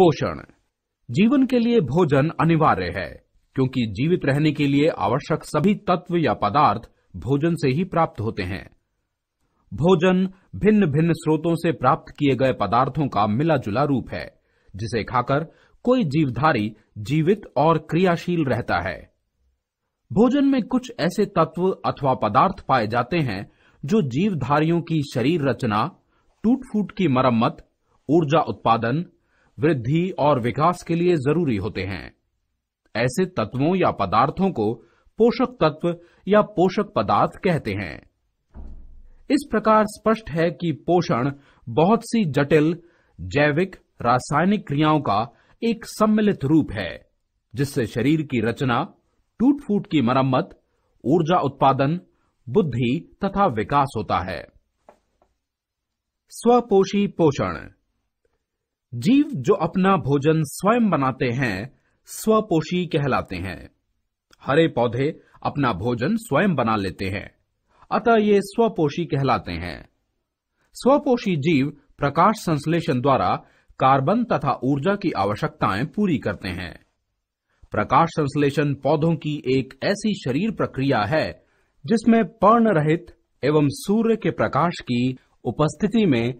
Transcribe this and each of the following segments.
पोषण जीवन के लिए भोजन अनिवार्य है क्योंकि जीवित रहने के लिए आवश्यक सभी तत्व या पदार्थ भोजन से ही प्राप्त होते हैं भोजन भिन्न भिन्न स्रोतों से प्राप्त किए गए पदार्थों का मिला जुला रूप है जिसे खाकर कोई जीवधारी जीवित और क्रियाशील रहता है भोजन में कुछ ऐसे तत्व अथवा पदार्थ पाए जाते हैं जो जीवधारियों की शरीर रचना टूट फूट की मरम्मत ऊर्जा उत्पादन वृद्धि और विकास के लिए जरूरी होते हैं ऐसे तत्वों या पदार्थों को पोषक तत्व या पोषक पदार्थ कहते हैं इस प्रकार स्पष्ट है कि पोषण बहुत सी जटिल जैविक रासायनिक क्रियाओं का एक सम्मिलित रूप है जिससे शरीर की रचना टूट फूट की मरम्मत ऊर्जा उत्पादन बुद्धि तथा विकास होता है स्वपोषी पोषण जीव जो अपना भोजन स्वयं बनाते हैं स्वपोषी कहलाते हैं हरे पौधे अपना भोजन स्वयं बना लेते हैं अतः ये स्वपोषी कहलाते हैं स्वपोषी जीव प्रकाश संश्लेषण द्वारा कार्बन तथा ऊर्जा की आवश्यकताएं पूरी करते हैं प्रकाश संश्लेषण पौधों की एक ऐसी शरीर प्रक्रिया है जिसमें पर्ण रहित एवं सूर्य के प्रकाश की उपस्थिति में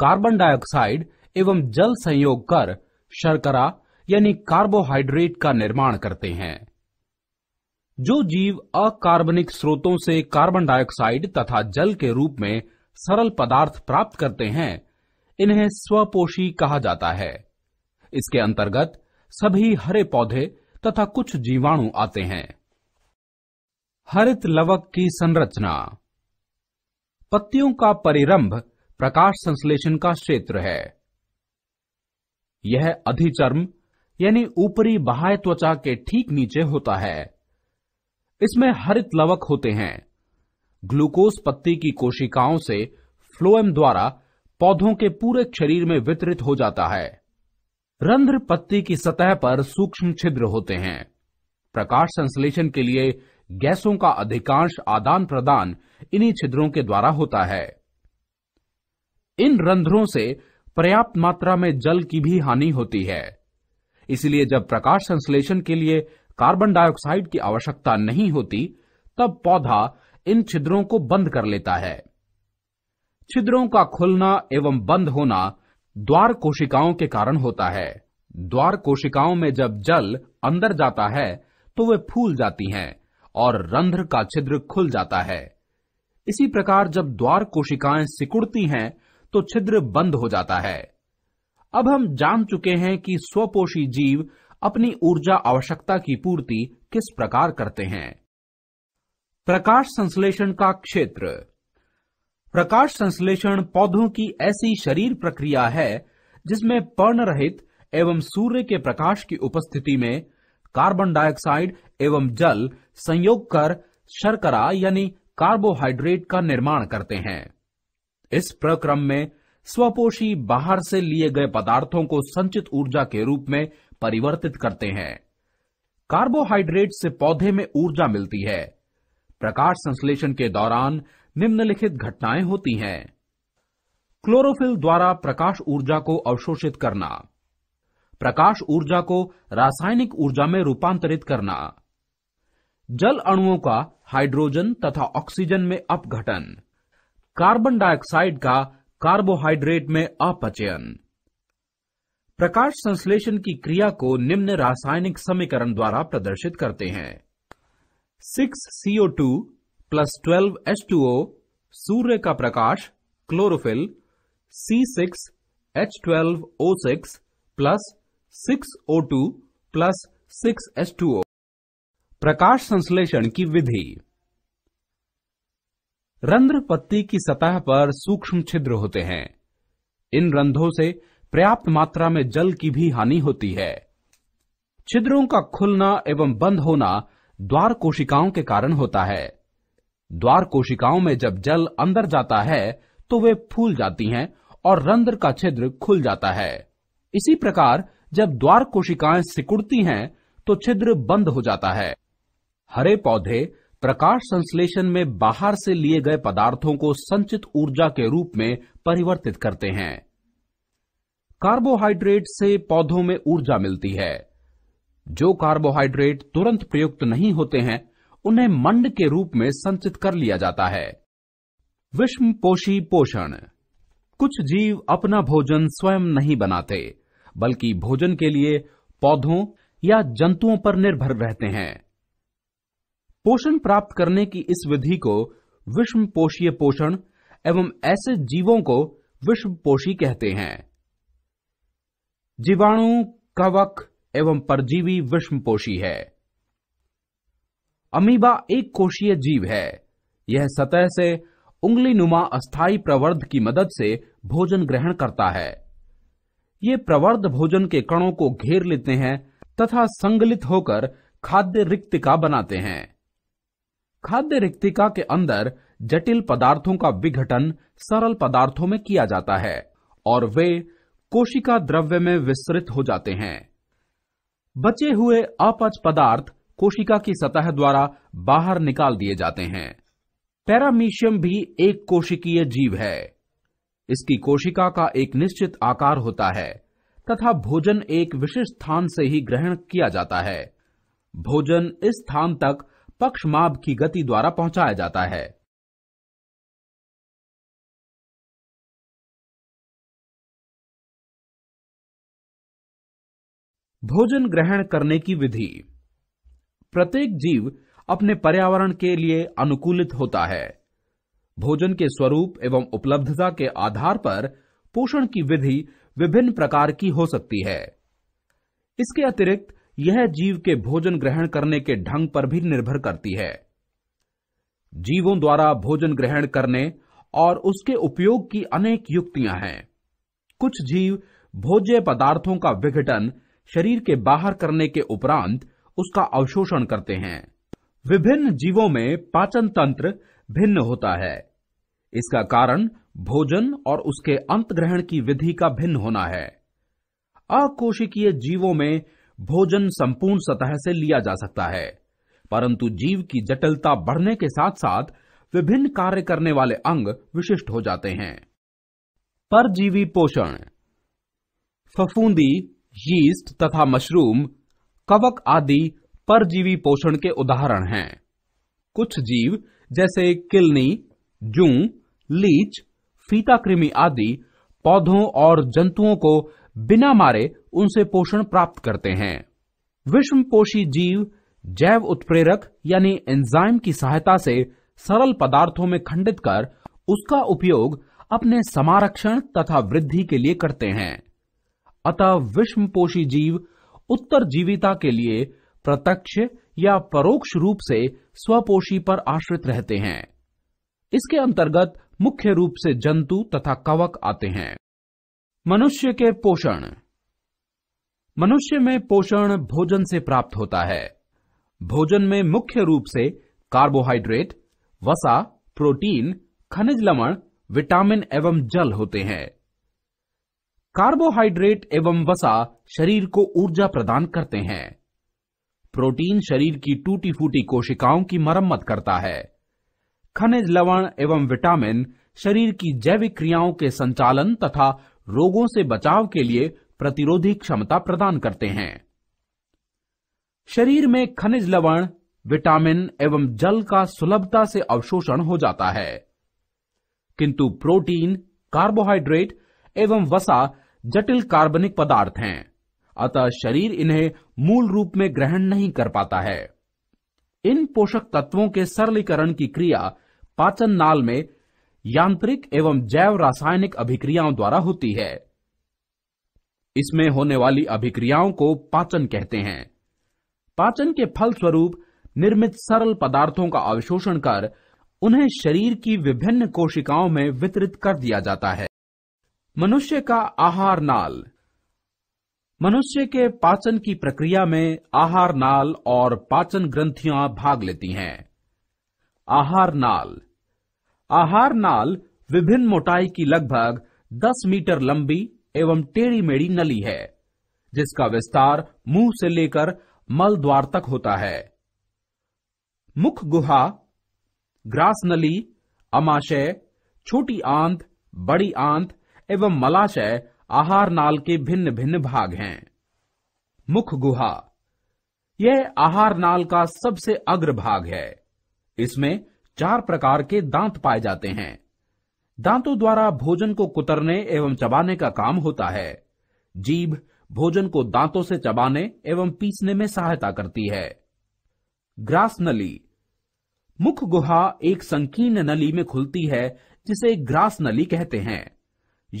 कार्बन डाइऑक्साइड एवं जल संयोग कर शर्करा यानी कार्बोहाइड्रेट का निर्माण करते हैं जो जीव अकार्बनिक स्रोतों से कार्बन डाइऑक्साइड तथा जल के रूप में सरल पदार्थ प्राप्त करते हैं इन्हें स्वपोषी कहा जाता है इसके अंतर्गत सभी हरे पौधे तथा कुछ जीवाणु आते हैं हरित लवक की संरचना पत्तियों का परिरंभ प्रकाश संश्लेषण का क्षेत्र है यह अधिचर्म यानी ऊपरी बाह्य त्वचा के ठीक नीचे होता है इसमें हरित लवक होते हैं ग्लूकोज पत्ती की कोशिकाओं से फ्लोएम द्वारा पौधों के पूरे शरीर में वितरित हो जाता है रंध्र पत्ती की सतह पर सूक्ष्म छिद्र होते हैं प्रकाश संश्लेषण के लिए गैसों का अधिकांश आदान प्रदान इन्हीं छिद्रों के द्वारा होता है इन रंध्रों से पर्याप्त मात्रा में जल की भी हानि होती है इसलिए जब प्रकाश संश्लेषण के लिए कार्बन डाइऑक्साइड की आवश्यकता नहीं होती तब पौधा इन छिद्रों को बंद कर लेता है छिद्रों का खुलना एवं बंद होना द्वार कोशिकाओं के कारण होता है द्वार कोशिकाओं में जब जल अंदर जाता है तो वे फूल जाती हैं और रंध्र का छिद्र खुल जाता है इसी प्रकार जब द्वार कोशिकाएं सिकुड़ती हैं तो छिद्र बंद हो जाता है अब हम जान चुके हैं कि स्वपोषी जीव अपनी ऊर्जा आवश्यकता की पूर्ति किस प्रकार करते हैं प्रकाश संश्लेषण का क्षेत्र प्रकाश संश्लेषण पौधों की ऐसी शरीर प्रक्रिया है जिसमें पर्ण रहित एवं सूर्य के प्रकाश की उपस्थिति में कार्बन डाइऑक्साइड एवं जल संयोग कर शर्करा यानी कार्बोहाइड्रेट का निर्माण करते हैं इस प्रक्रम में स्वपोषी बाहर से लिए गए पदार्थों को संचित ऊर्जा के रूप में परिवर्तित करते हैं कार्बोहाइड्रेट से पौधे में ऊर्जा मिलती है प्रकाश संश्लेषण के दौरान निम्नलिखित घटनाएं होती हैं क्लोरोफिल द्वारा प्रकाश ऊर्जा को अवशोषित करना प्रकाश ऊर्जा को रासायनिक ऊर्जा में रूपांतरित करना जल अणुओं का हाइड्रोजन तथा ऑक्सीजन में अपघटन कार्बन डाइऑक्साइड का कार्बोहाइड्रेट में अपचयन प्रकाश संश्लेषण की क्रिया को निम्न रासायनिक समीकरण द्वारा प्रदर्शित करते हैं six CO two plus twelve H two O सूर्य का प्रकाश chlorophyll C six H twelve O six plus six O two plus six H two O प्रकाश संश्लेषण की विधि रंध्र पत्ती की सतह पर सूक्ष्म छिद्र होते हैं इन रंध्रों से पर्याप्त मात्रा में जल की भी हानि होती है छिद्रों का खुलना एवं बंद होना द्वार कोशिकाओं के कारण होता है द्वार कोशिकाओं में जब जल अंदर जाता है तो वे फूल जाती हैं और रंध्र का छिद्र खुल जाता है इसी प्रकार जब द्वार कोशिकाएं सिकुड़ती हैं तो छिद्र बंद हो जाता है हरे पौधे प्रकाश संश्लेषण में बाहर से लिए गए पदार्थों को संचित ऊर्जा के रूप में परिवर्तित करते हैं कार्बोहाइड्रेट से पौधों में ऊर्जा मिलती है जो कार्बोहाइड्रेट तुरंत प्रयुक्त नहीं होते हैं उन्हें मंड के रूप में संचित कर लिया जाता है विश्व पोषी पोषण कुछ जीव अपना भोजन स्वयं नहीं बनाते बल्कि भोजन के लिए पौधों या जंतुओं पर निर्भर रहते हैं पोषण प्राप्त करने की इस विधि को विश्व पोषीय पोषण एवं ऐसे जीवों को विश्व पोषी कहते हैं जीवाणु कवक एवं परजीवी विश्व पोषी है अमीबा एक कोशीय जीव है यह सतह से उंगली नुमा अस्थायी प्रवर्ध की मदद से भोजन ग्रहण करता है ये प्रवर्ध भोजन के कणों को घेर लेते हैं तथा संगलित होकर खाद्य रिक्तिका बनाते हैं खाद्य रिक्तिका के अंदर जटिल पदार्थों का विघटन सरल पदार्थों में किया जाता है और वे कोशिका द्रव्य में विस्तृत हो जाते हैं बचे हुए अपच पदार्थ कोशिका की सतह द्वारा बाहर निकाल दिए जाते हैं पैरामीशियम भी एक कोशिकीय जीव है इसकी कोशिका का एक निश्चित आकार होता है तथा भोजन एक विशिष्ट स्थान से ही ग्रहण किया जाता है भोजन इस स्थान तक माप की गति द्वारा पहुंचाया जाता है भोजन ग्रहण करने की विधि प्रत्येक जीव अपने पर्यावरण के लिए अनुकूलित होता है भोजन के स्वरूप एवं उपलब्धता के आधार पर पोषण की विधि विभिन्न प्रकार की हो सकती है इसके अतिरिक्त यह जीव के भोजन ग्रहण करने के ढंग पर भी निर्भर करती है जीवों द्वारा भोजन ग्रहण करने और उसके उपयोग की अनेक युक्तियां हैं कुछ जीव भोज्य पदार्थों का विघटन शरीर के बाहर करने के उपरांत उसका अवशोषण करते हैं विभिन्न जीवों में पाचन तंत्र भिन्न होता है इसका कारण भोजन और उसके अंत ग्रहण की विधि का भिन्न होना है अकोशिकीय जीवों में भोजन संपूर्ण सतह से लिया जा सकता है परंतु जीव की जटिलता बढ़ने के साथ साथ विभिन्न कार्य करने वाले अंग विशिष्ट हो जाते हैं परजीवी पोषण फफूंदी यीस्ट तथा मशरूम कवक आदि परजीवी पोषण के उदाहरण हैं कुछ जीव जैसे किलनी जू लीच फीता कृमि आदि पौधों और जंतुओं को बिना मारे उनसे पोषण प्राप्त करते हैं पोषी जीव जैव उत्प्रेरक यानी एंजाइम की सहायता से सरल पदार्थों में खंडित कर उसका उपयोग अपने समारक्षण तथा वृद्धि के लिए करते हैं अतः पोषी जीव उत्तर जीविता के लिए प्रत्यक्ष या परोक्ष रूप से स्वपोषी पर आश्रित रहते हैं इसके अंतर्गत मुख्य रूप से जंतु तथा कवक आते हैं मनुष्य के पोषण मनुष्य में पोषण भोजन से प्राप्त होता है भोजन में मुख्य रूप से कार्बोहाइड्रेट वसा प्रोटीन खनिज लवण विटामिन एवं जल होते हैं कार्बोहाइड्रेट एवं वसा शरीर को ऊर्जा प्रदान करते हैं प्रोटीन शरीर की टूटी फूटी कोशिकाओं की मरम्मत करता है खनिज लवण एवं विटामिन शरीर की जैविक क्रियाओं के संचालन तथा रोगों से बचाव के लिए प्रतिरोधी क्षमता प्रदान करते हैं शरीर में खनिज लवण विटामिन एवं जल का सुलभता से अवशोषण हो जाता है किंतु प्रोटीन कार्बोहाइड्रेट एवं वसा जटिल कार्बनिक पदार्थ हैं अतः शरीर इन्हें मूल रूप में ग्रहण नहीं कर पाता है इन पोषक तत्वों के सरलीकरण की क्रिया पाचन नाल में यांत्रिक एवं जैव रासायनिक अभिक्रियाओं द्वारा होती है इसमें होने वाली अभिक्रियाओं को पाचन कहते हैं पाचन के फल स्वरूप निर्मित सरल पदार्थों का अवशोषण कर उन्हें शरीर की विभिन्न कोशिकाओं में वितरित कर दिया जाता है मनुष्य का आहार नाल मनुष्य के पाचन की प्रक्रिया में आहार नाल और पाचन ग्रंथियां भाग लेती हैं आहार नाल आहार नाल विभिन्न मोटाई की लगभग 10 मीटर लंबी एवं टेढ़ी मेढ़ी नली है जिसका विस्तार मुंह से लेकर मल द्वार तक होता है मुख गुहा ग्रास नली अमाशय छोटी आंत बड़ी आंत एवं मलाशय आहार नाल के भिन्न भिन्न भाग हैं मुख गुहा यह आहार नाल का सबसे अग्र भाग है इसमें चार प्रकार के दांत पाए जाते हैं दांतों द्वारा भोजन को कुतरने एवं चबाने का काम होता है जीभ भोजन को दांतों से चबाने एवं पीसने में सहायता करती है ग्रास नली मुख गुहा एक संकीर्ण नली में खुलती है जिसे ग्रास नली कहते हैं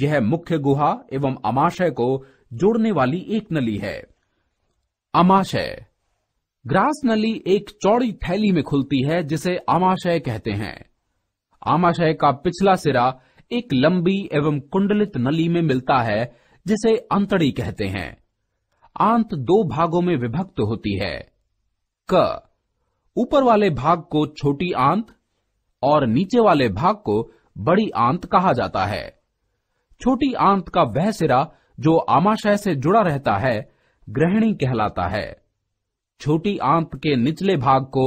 यह मुख्य गुहा एवं अमाशय को जोड़ने वाली एक नली है अमाशय ग्रास नली एक चौड़ी थैली में खुलती है जिसे आमाशय कहते हैं आमाशय का पिछला सिरा एक लंबी एवं कुंडलित नली में मिलता है जिसे अंतड़ी कहते हैं आंत दो भागों में विभक्त होती है क ऊपर वाले भाग को छोटी आंत और नीचे वाले भाग को बड़ी आंत कहा जाता है छोटी आंत का वह सिरा जो आमाशय से जुड़ा रहता है ग्रहणी कहलाता है छोटी आंत के निचले भाग को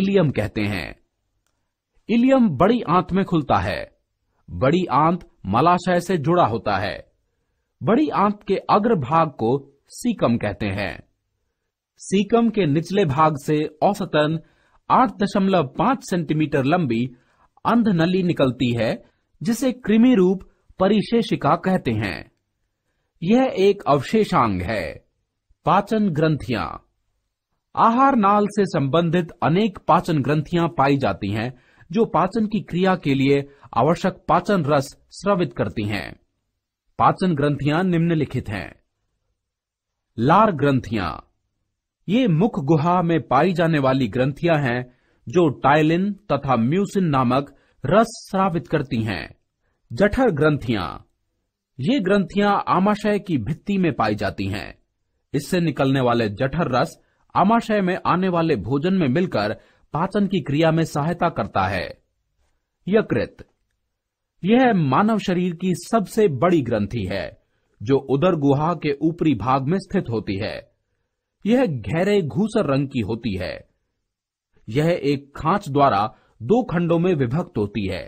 इलियम कहते हैं इलियम बड़ी आंत में खुलता है बड़ी आंत मलाशय से जुड़ा होता है बड़ी आंत के अग्र भाग को सीकम कहते हैं सीकम के निचले भाग से औसतन 8.5 सेंटीमीटर लंबी अंध नली निकलती है जिसे कृमि रूप परिशेषिका कहते हैं यह एक अवशेषांग है पाचन ग्रंथियां आहार नाल से संबंधित अनेक पाचन ग्रंथियां पाई जाती हैं जो पाचन की क्रिया के लिए आवश्यक पाचन रस स्रवित करती हैं पाचन ग्रंथियां निम्नलिखित हैं लार ग्रंथियां ये मुख गुहा में पाई जाने वाली ग्रंथियां हैं जो टाइलिन तथा म्यूसिन नामक रस स्रावित करती हैं जठर ग्रंथियां ये ग्रंथियां आमाशय की भित्ति में पाई जाती हैं इससे निकलने वाले जठर रस आमाशय में आने वाले भोजन में मिलकर पाचन की क्रिया में सहायता करता है यकृत यह मानव शरीर की सबसे बड़ी ग्रंथि है जो उदर गुहा के ऊपरी भाग में स्थित होती है यह गहरे घूसर रंग की होती है यह एक खांच द्वारा दो खंडों में विभक्त होती है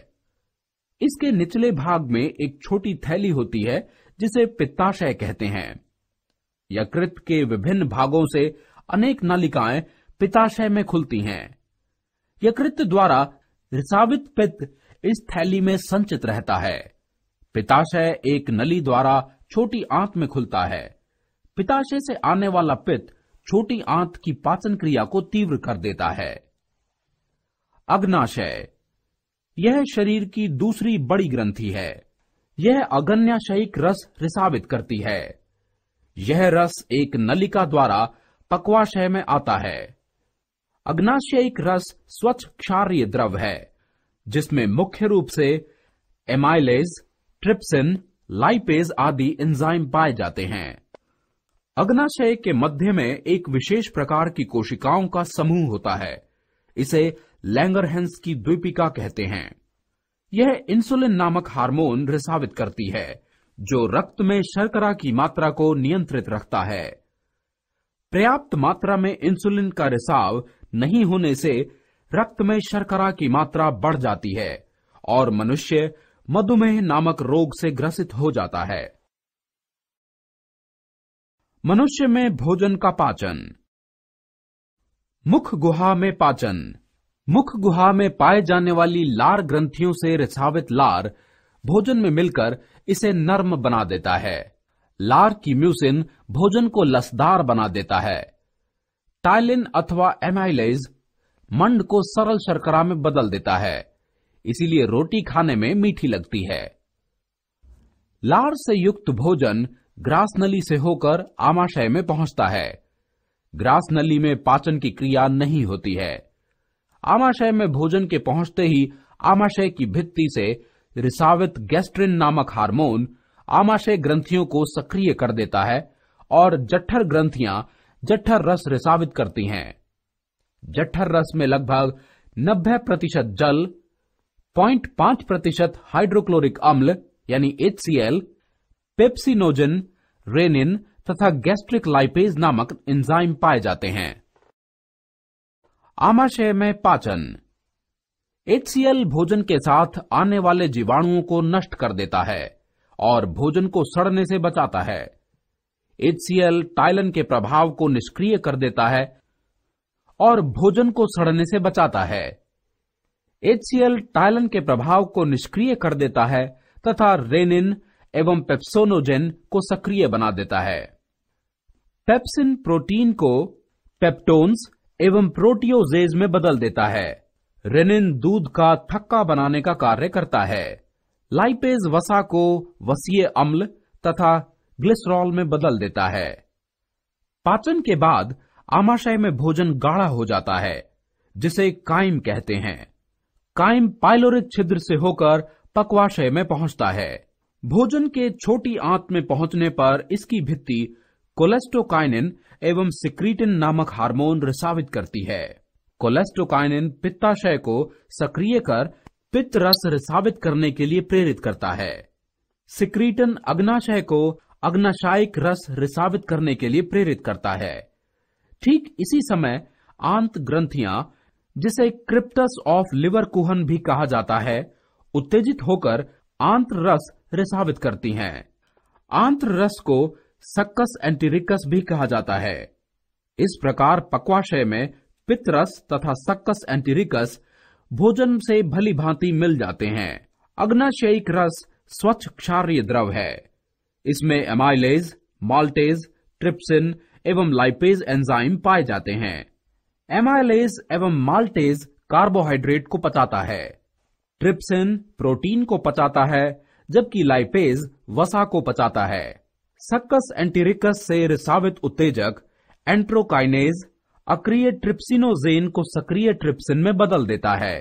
इसके निचले भाग में एक छोटी थैली होती है जिसे पित्ताशय कहते हैं यकृत के विभिन्न भागों से अनेक नालिकाएं पिताशय में खुलती हैं यकृत द्वारा रिसावित पित्त इस थैली में संचित रहता है पिताशय एक नली द्वारा छोटी आंत में खुलता है पिताशय से आने वाला पित्त छोटी आंत की पाचन क्रिया को तीव्र कर देता है अग्नाशय यह शरीर की दूसरी बड़ी ग्रंथि है यह अगन्याशयिक रस रिसावित करती है यह रस एक नलिका द्वारा पकवाशय में आता है अग्नाशय एक रस स्वच्छ क्षारीय द्रव है जिसमें मुख्य रूप से एमाइलेज ट्रिप्सिन लाइपेज आदि एंजाइम पाए जाते हैं अग्नाशय के मध्य में एक विशेष प्रकार की कोशिकाओं का समूह होता है इसे लैंगरहेंस की द्वीपिका कहते हैं यह इंसुलिन नामक हार्मोन रिसावित करती है जो रक्त में शर्करा की मात्रा को नियंत्रित रखता है पर्याप्त मात्रा में इंसुलिन का रिसाव नहीं होने से रक्त में शर्करा की मात्रा बढ़ जाती है और मनुष्य मधुमेह नामक रोग से ग्रसित हो जाता है मनुष्य में भोजन का पाचन मुख गुहा में पाचन मुख गुहा में पाए जाने वाली लार ग्रंथियों से रिसावित लार भोजन में मिलकर इसे नर्म बना देता है लार की म्यूसिन भोजन को लसदार बना देता है टाइलिन अथवा एमाइलेज मंड को सरल शर्करा में बदल देता है इसीलिए रोटी खाने में मीठी लगती है लार से युक्त भोजन ग्रास नली से होकर आमाशय में पहुंचता है ग्रास नली में पाचन की क्रिया नहीं होती है आमाशय में भोजन के पहुंचते ही आमाशय की भित्ति से रिसावित गैस्ट्रिन नामक हार्मोन आमाशय ग्रंथियों को सक्रिय कर देता है और जठर ग्रंथियां जठर रस रिसावित करती हैं जठर रस में लगभग 90 प्रतिशत जल 0.5 प्रतिशत हाइड्रोक्लोरिक अम्ल यानी एच पेप्सिनोजन रेनिन तथा गैस्ट्रिक लाइपेज नामक एंजाइम पाए जाते हैं आमाशय में पाचन एच भोजन के साथ आने वाले जीवाणुओं को नष्ट कर देता है और भोजन को सड़ने से बचाता है एचसीएल टाइलन के प्रभाव को निष्क्रिय कर देता है और भोजन को सड़ने से बचाता है एचसीएल टाइलन के प्रभाव को निष्क्रिय कर देता है तथा रेनिन एवं पेप्सोनोजेन को सक्रिय बना देता है पेप्सिन प्रोटीन को पेप्टोन्स एवं प्रोटियोजेज में बदल देता है रेनिन दूध का थक्का बनाने का कार्य करता है लाइपेज वसा को वसीय अम्ल तथा ग्लिसरॉल में बदल देता है पाचन के बाद आमाशय में भोजन गाढ़ा हो जाता है जिसे काइम कहते हैं काइम पाइलोरिक छिद्र से होकर पकवाशय में पहुंचता है भोजन के छोटी आंत में पहुंचने पर इसकी भित्ति कोलेस्टोकाइनिन एवं सिक्रीटिन नामक हार्मोन रिसावित करती है कोलेस्टोकाइनिन पित्ताशय को सक्रिय कर पित्त रस रिसावित करने के लिए प्रेरित करता है सिक्रीटन अग्नाशय को अग्नाशायिक रस रिसावित करने के लिए प्रेरित करता है ठीक इसी समय आंत ग्रंथियां जिसे क्रिप्टस ऑफ लिवर कुहन भी कहा जाता है उत्तेजित होकर आंत रस रिसावित करती हैं आंत रस को सक्कस एंटीरिकस भी कहा जाता है इस प्रकार पक्वाशय में पितरस तथा सक्कस एंटीरिकस भोजन से भली भांति मिल जाते हैं अग्नाशयिक रस स्वच्छ क्षार्य द्रव है इसमें एमाइलेज माल्टेज ट्रिप्सिन एवं लाइपेज एंजाइम पाए जाते हैं एमाइलेज एवं माल्टेज कार्बोहाइड्रेट को पचाता है ट्रिप्सिन प्रोटीन को पचाता है जबकि लाइपेज वसा को पचाता है सक्कस एंटीरिकस से रिसावित उत्तेजक एंट्रोकाइनेज अक्रिय ट्रिप्सिनोजेन को सक्रिय ट्रिप्सिन में बदल देता है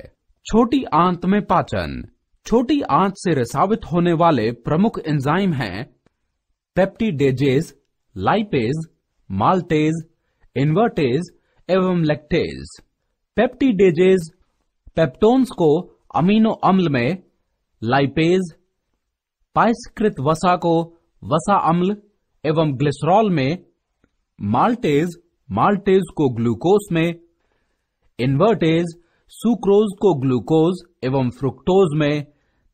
छोटी आंत में पाचन छोटी आंत से रिसावित होने वाले प्रमुख एंजाइम हैं पेप्टीडेजेस लाइपेज माल्टेज इन्वर्टेज एवं लेक्टेज पेप्टीडेजेज पेप्टोन्स को अमीनो अम्ल में लाइपेज पायस्कृत वसा को वसा अम्ल एवं ग्लिसरॉल में माल्टेज माल्टेज को ग्लूकोज में इन्वर्टेज सुक्रोज को ग्लूकोज एवं फ्रुक्टोज में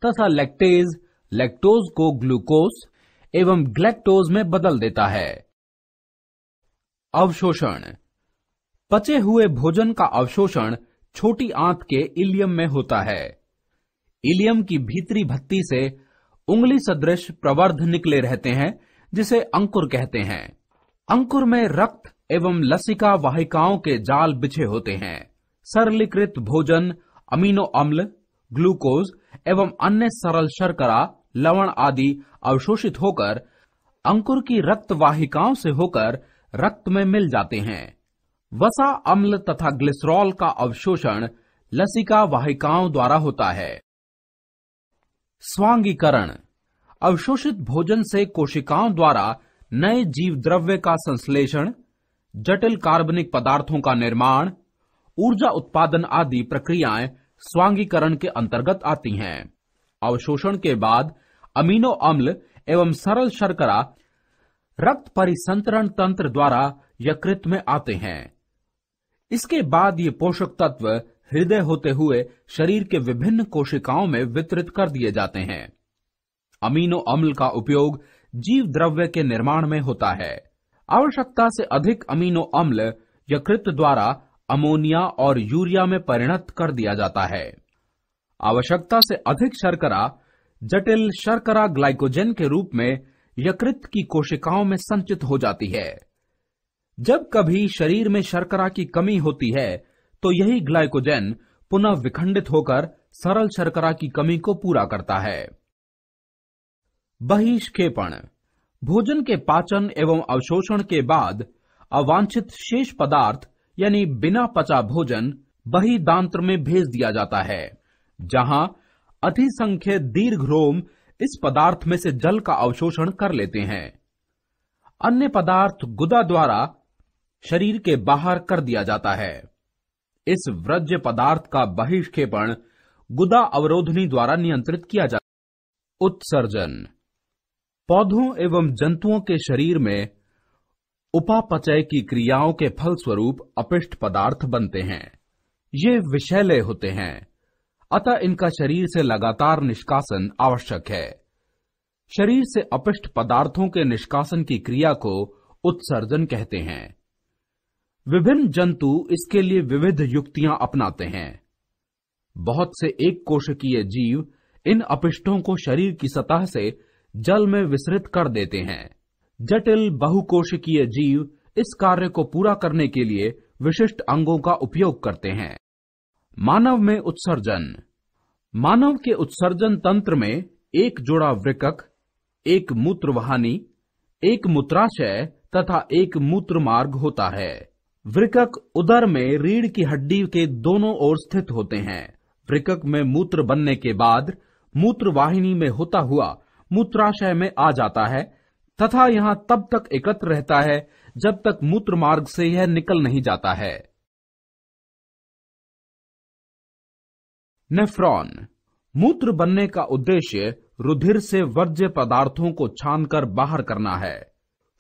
तथा लेक्टेज लेक्टोज को ग्लूकोज एवं ग्लैक्टोज में बदल देता है अवशोषण पचे हुए भोजन का अवशोषण छोटी आंत के इलियम में होता है इलियम की भीतरी भत्ती से उंगली सदृश प्रवर्ध निकले रहते हैं जिसे अंकुर कहते हैं अंकुर में रक्त एवं लसिका वाहिकाओं के जाल बिछे होते हैं सरलीकृत भोजन अमीनो अम्ल ग्लूकोज एवं अन्य सरल शर्करा लवण आदि अवशोषित होकर अंकुर की रक्त वाहिकाओं से होकर रक्त में मिल जाते हैं वसा अम्ल तथा ग्लिसरॉल का अवशोषण लसिका वाहिकाओं द्वारा होता है स्वांगीकरण अवशोषित भोजन से कोशिकाओं द्वारा नए जीव द्रव्य का संश्लेषण जटिल कार्बनिक पदार्थों का निर्माण ऊर्जा उत्पादन आदि प्रक्रियाएं स्वांगीकरण के अंतर्गत आती हैं अवशोषण के बाद अमीनो अम्ल एवं सरल शर्करा रक्त परिसंतरण तंत्र द्वारा यकृत में आते हैं इसके बाद ये पोषक तत्व हृदय होते हुए शरीर के विभिन्न कोशिकाओं में वितरित कर दिए जाते हैं अमीनो अम्ल का उपयोग जीव द्रव्य के निर्माण में होता है आवश्यकता से अधिक अमीनो अम्ल यकृत द्वारा अमोनिया और यूरिया में परिणत कर दिया जाता है आवश्यकता से अधिक शर्करा जटिल शर्करा ग्लाइकोजन के रूप में यकृत की कोशिकाओं में संचित हो जाती है जब कभी शरीर में शर्करा की कमी होती है तो यही ग्लाइकोजन पुनः विखंडित होकर सरल शर्करा की कमी को पूरा करता है बहिष्केपण भोजन के पाचन एवं अवशोषण के बाद अवांछित शेष पदार्थ यानी बिना पचा भोजन बही दांत में भेज दिया जाता है जहां अधिसंख्य दीर्घ रोम इस पदार्थ में से जल का अवशोषण कर लेते हैं अन्य पदार्थ गुदा द्वारा शरीर के बाहर कर दिया जाता है इस व्रज पदार्थ का बहिष्क्षेपण गुदा अवरोधनी द्वारा नियंत्रित किया जाता है उत्सर्जन पौधों एवं जंतुओं के शरीर में उपापचय की क्रियाओं के फलस्वरूप अपिष्ट पदार्थ बनते हैं ये विषैले होते हैं अतः इनका शरीर से लगातार निष्कासन आवश्यक है शरीर से अपिष्ट पदार्थों के निष्कासन की क्रिया को उत्सर्जन कहते हैं विभिन्न जंतु इसके लिए विविध युक्तियां अपनाते हैं बहुत से एक कोशकीय जीव इन अपिष्टों को शरीर की सतह से जल में विसरित कर देते हैं जटिल बहुकोशकीय जीव इस कार्य को पूरा करने के लिए विशिष्ट अंगों का उपयोग करते हैं मानव में उत्सर्जन मानव के उत्सर्जन तंत्र में एक जोड़ा वृकक एक वाहनी एक मूत्राशय तथा एक मूत्र मार्ग होता है वृकक उदर में रीढ़ की हड्डी के दोनों ओर स्थित होते हैं वृकक में मूत्र बनने के बाद मूत्रवाहिनी में होता हुआ मूत्राशय में आ जाता है तथा यहाँ तब तक एकत्र रहता है जब तक मूत्र मार्ग से यह निकल नहीं जाता है नेफ्रॉन मूत्र बनने का उद्देश्य रुधिर से वर्ज्य पदार्थों को छानकर बाहर करना है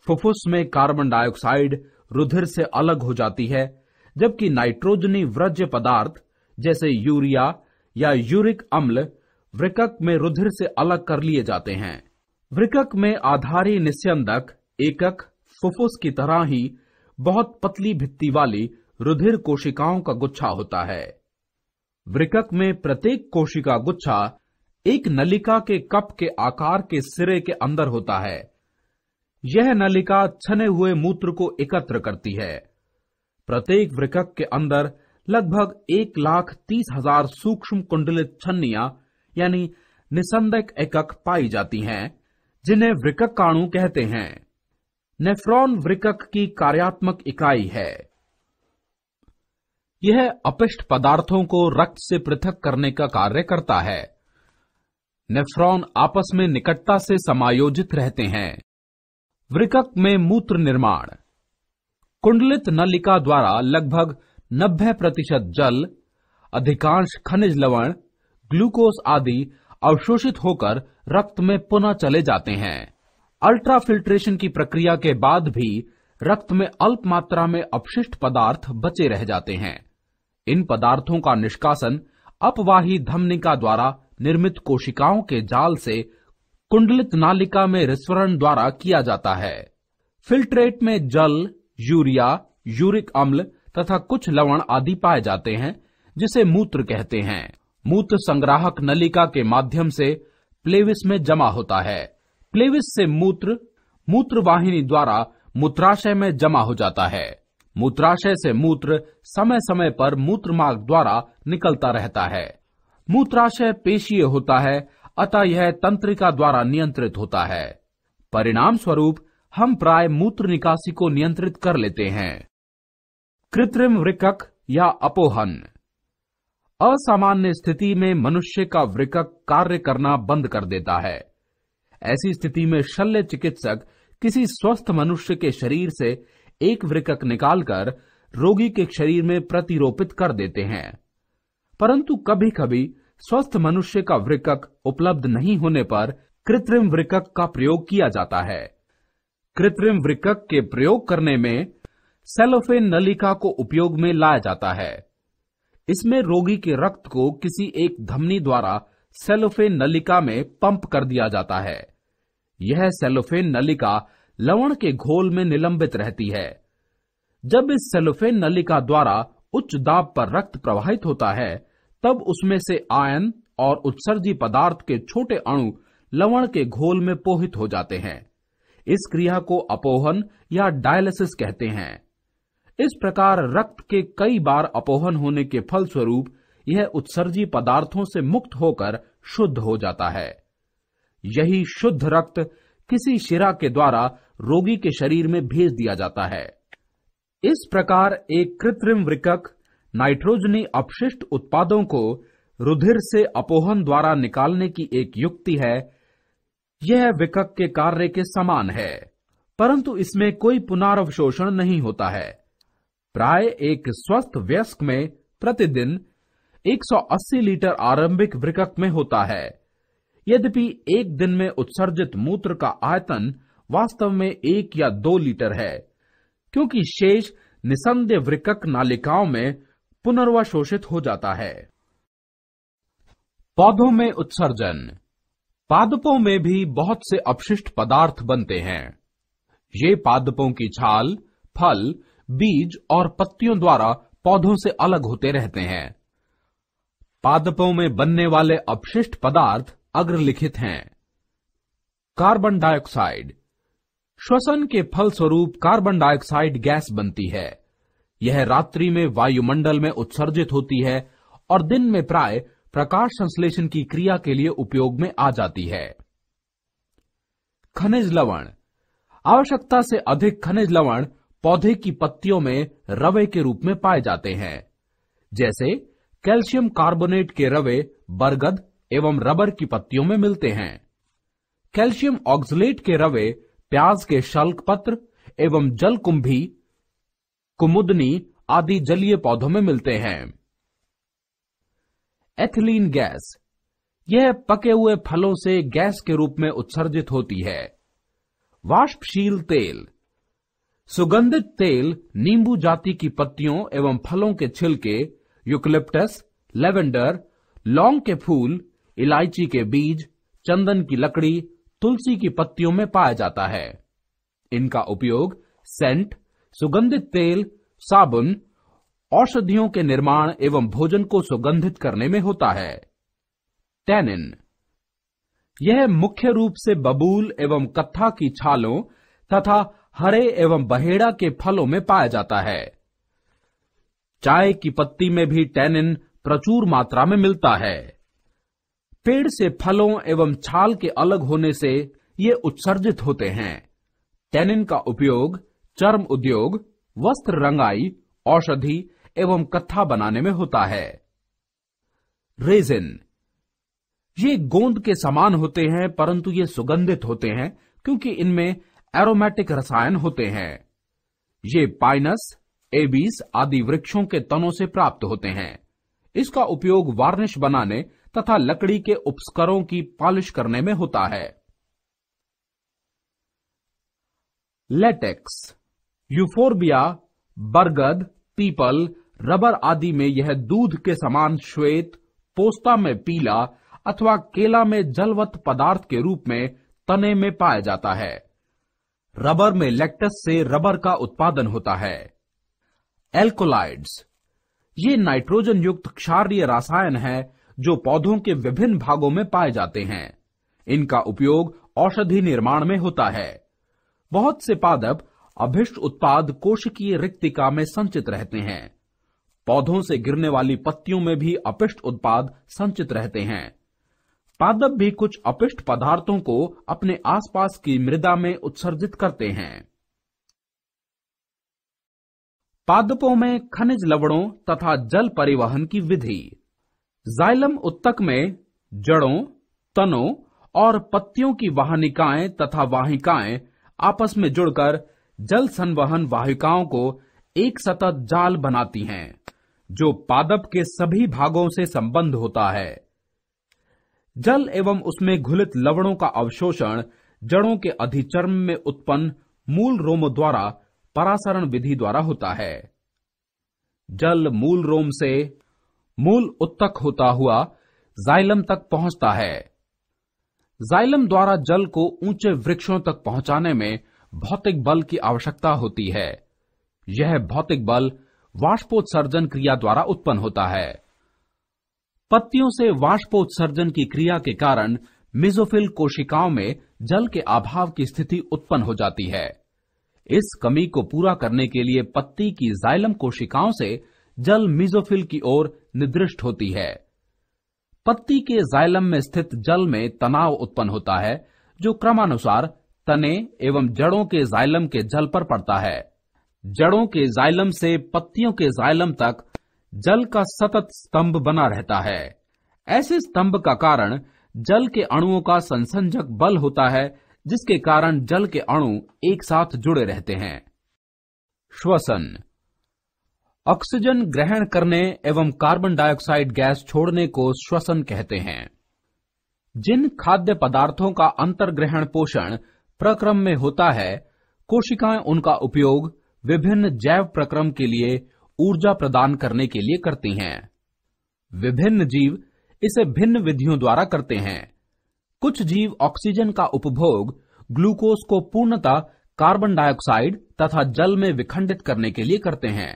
फुफ्फुस में कार्बन डाइऑक्साइड रुधिर से अलग हो जाती है जबकि नाइट्रोजनी व्रज्य पदार्थ जैसे यूरिया या यूरिक अम्ल वृकक में रुधिर से अलग कर लिए जाते हैं वृकक में आधारी निस्यंदक एकक फुफ्फुस की तरह ही बहुत पतली भित्ति वाली रुधिर कोशिकाओं का गुच्छा होता है वृकक में प्रत्येक कोशिका गुच्छा एक नलिका के कप के आकार के सिरे के अंदर होता है यह नलिका छने हुए मूत्र को एकत्र करती है प्रत्येक वृकक के अंदर लगभग एक लाख तीस हजार सूक्ष्म कुंडलित छन्निया यानी निसंदक एकक पाई जाती हैं, जिन्हें वृकक काणु कहते हैं नेफ्रॉन वृकक की कार्यात्मक इकाई है यह अपिष्ट पदार्थों को रक्त से पृथक करने का कार्य करता है नेफ्रॉन आपस में निकटता से समायोजित रहते हैं वृकक में मूत्र निर्माण कुंडलित नलिका द्वारा लगभग 90 प्रतिशत जल अधिकांश खनिज लवण ग्लूकोज आदि अवशोषित होकर रक्त में पुनः चले जाते हैं अल्ट्राफिल्ट्रेशन की प्रक्रिया के बाद भी रक्त में अल्प मात्रा में अपशिष्ट पदार्थ बचे रह जाते हैं इन पदार्थों का निष्कासन अपवाही धमनिका द्वारा निर्मित कोशिकाओं के जाल से कुंडलित नालिका में रिस्वरण द्वारा किया जाता है फिल्ट्रेट में जल यूरिया यूरिक अम्ल तथा कुछ लवण आदि पाए जाते हैं जिसे मूत्र कहते हैं मूत्र संग्राहक नलिका के माध्यम से प्लेविस में जमा होता है प्लेविस से मूत्र मूत्र वाहिनी द्वारा मूत्राशय में जमा हो जाता है मूत्राशय से मूत्र समय समय पर मूत्र मार्ग द्वारा निकलता रहता है मूत्राशय पेशीय होता है अतः यह तंत्रिका द्वारा नियंत्रित होता है परिणाम स्वरूप हम प्राय मूत्र निकासी को नियंत्रित कर लेते हैं कृत्रिम वृकक या अपोहन असामान्य स्थिति में मनुष्य का वृकक कार्य करना बंद कर देता है ऐसी स्थिति में शल्य चिकित्सक किसी स्वस्थ मनुष्य के शरीर से एक वृकक निकालकर रोगी के शरीर में प्रतिरोपित कर देते हैं परंतु कभी कभी स्वस्थ मनुष्य का वृकक उपलब्ध नहीं होने पर कृत्रिम वृकक का प्रयोग किया जाता है कृत्रिम वृकक के प्रयोग करने में सेलोफेन नलिका को उपयोग में लाया जाता है इसमें रोगी के रक्त को किसी एक धमनी द्वारा सेलोफेन नलिका में पंप कर दिया जाता है यह सेलोफेन नलिका लवण के घोल में निलंबित रहती है जब इस सेलोफेन नलिका द्वारा उच्च दाब पर रक्त प्रवाहित होता है तब उसमें से आयन और उत्सर्जी पदार्थ के छोटे अणु लवण के घोल में पोहित हो जाते हैं इस क्रिया को अपोहन या डायलिसिस कहते हैं इस प्रकार रक्त के कई बार अपोहन होने के फलस्वरूप यह उत्सर्जी पदार्थों से मुक्त होकर शुद्ध हो जाता है यही शुद्ध रक्त किसी शिरा के द्वारा रोगी के शरीर में भेज दिया जाता है इस प्रकार एक कृत्रिम वृकक नाइट्रोजनी अपशिष्ट उत्पादों को रुधिर से अपोहन द्वारा निकालने की एक युक्ति है यह विकक के कार्य के समान है परंतु इसमें कोई पुनरावशोषण नहीं होता है प्राय एक स्वस्थ व्यस्क में प्रतिदिन 180 लीटर आरंभिक वृकक में होता है यद्यपि एक दिन में उत्सर्जित मूत्र का आयतन वास्तव में एक या दो लीटर है क्योंकि शेष निसंदेह वृकक नालिकाओं में पुनर्वशोषित हो जाता है पौधों में उत्सर्जन पादपों में भी बहुत से अपशिष्ट पदार्थ बनते हैं ये पादपों की छाल फल बीज और पत्तियों द्वारा पौधों से अलग होते रहते हैं पादपों में बनने वाले अपशिष्ट पदार्थ अग्रलिखित हैं कार्बन डाइऑक्साइड श्वसन के फलस्वरूप कार्बन डाइऑक्साइड गैस बनती है यह रात्रि में वायुमंडल में उत्सर्जित होती है और दिन में प्राय प्रकाश संश्लेषण की क्रिया के लिए उपयोग में आ जाती है खनिज लवण आवश्यकता से अधिक खनिज लवण पौधे की पत्तियों में रवे के रूप में पाए जाते हैं जैसे कैल्शियम कार्बोनेट के रवे बरगद एवं रबर की पत्तियों में मिलते हैं कैल्शियम ऑक्सलेट के रवे प्याज के शल्क पत्र एवं जल कुंभी कुमुदनी आदि जलीय पौधों में मिलते हैं एथिलीन गैस यह पके हुए फलों से गैस के रूप में उत्सर्जित होती है वाष्पशील तेल सुगंधित तेल नींबू जाति की पत्तियों एवं फलों के छिलके यूकलिप्टस लेवेंडर लौंग के फूल इलायची के बीज चंदन की लकड़ी तुलसी की पत्तियों में पाया जाता है इनका उपयोग सेंट सुगंधित तेल साबुन औषधियों के निर्माण एवं भोजन को सुगंधित करने में होता है टैनिन यह मुख्य रूप से बबूल एवं कत्था की छालों तथा हरे एवं बहेड़ा के फलों में पाया जाता है चाय की पत्ती में भी टैनिन प्रचुर मात्रा में मिलता है पेड़ से फलों एवं छाल के अलग होने से ये उत्सर्जित होते हैं टेनिन का उपयोग चर्म उद्योग वस्त्र रंगाई औषधि एवं कत्था बनाने में होता है रेजिन ये गोंद के समान होते हैं परंतु ये सुगंधित होते हैं क्योंकि इनमें एरोमेटिक रसायन होते हैं ये पाइनस एबीस आदि वृक्षों के तनों से प्राप्त होते हैं इसका उपयोग वार्निश बनाने तथा लकड़ी के उपस्करों की पॉलिश करने में होता है लेटेक्स यूफोर्बिया बरगद पीपल रबर आदि में यह दूध के समान श्वेत पोस्ता में पीला अथवा केला में जलवत पदार्थ के रूप में तने में पाया जाता है रबर में लेक्टस से रबर का उत्पादन होता है एल्कोलाइड्स ये नाइट्रोजन युक्त क्षारीय रसायन है जो पौधों के विभिन्न भागों में पाए जाते हैं इनका उपयोग औषधि निर्माण में होता है बहुत से पादप अभिष्ट उत्पाद कोशिकीय रिक्तिका में संचित रहते हैं पौधों से गिरने वाली पत्तियों में भी अपिष्ट उत्पाद संचित रहते हैं पादप भी कुछ अपिष्ट पदार्थों को अपने आसपास की मृदा में उत्सर्जित करते हैं पादपों में खनिज लवणों तथा जल परिवहन की विधि जाइलम उत्तक में जड़ों तनों और पत्तियों की वाहनिकाएं तथा वाहिकाएं आपस में जुड़कर जल संवहन वाहिकाओं को एक सतत जाल बनाती हैं जो पादप के सभी भागों से संबंध होता है जल एवं उसमें घुलित लवणों का अवशोषण जड़ों के अधिचर्म में उत्पन्न मूल रोम द्वारा परासरण विधि द्वारा होता है जल मूल रोम से मूल उत्तक होता हुआ जाइलम तक पहुंचता है जाइलम द्वारा जल को ऊंचे वृक्षों तक पहुंचाने में भौतिक बल की आवश्यकता होती है यह भौतिक बल वाष्पोत्सर्जन क्रिया द्वारा उत्पन्न होता है पत्तियों से वाष्पोत्सर्जन की क्रिया के कारण मिजोफिल कोशिकाओं में जल के अभाव की स्थिति उत्पन्न हो जाती है इस कमी को पूरा करने के लिए पत्ती की जाइलम कोशिकाओं से जल मिजोफिल की ओर निर्दिष्ट होती है पत्ती के जाइलम में स्थित जल में तनाव उत्पन्न होता है जो क्रमानुसार तने एवं जड़ों के जाइलम के जल पर पड़ता है जड़ों के जाइलम से पत्तियों के जाइलम तक जल का सतत स्तंभ बना रहता है ऐसे स्तंभ का कारण जल के अणुओं का संसंजक बल होता है जिसके कारण जल के अणु एक साथ जुड़े रहते हैं श्वसन ऑक्सीजन ग्रहण करने एवं कार्बन डाइऑक्साइड गैस छोड़ने को श्वसन कहते हैं जिन खाद्य पदार्थों का अंतर्ग्रहण पोषण प्रक्रम में होता है कोशिकाएं उनका उपयोग विभिन्न जैव प्रक्रम के लिए ऊर्जा प्रदान करने के लिए करती हैं विभिन्न जीव इसे भिन्न विधियों द्वारा करते हैं कुछ जीव ऑक्सीजन का उपभोग ग्लूकोज को पूर्णतः कार्बन डाइऑक्साइड तथा जल में विखंडित करने के लिए करते हैं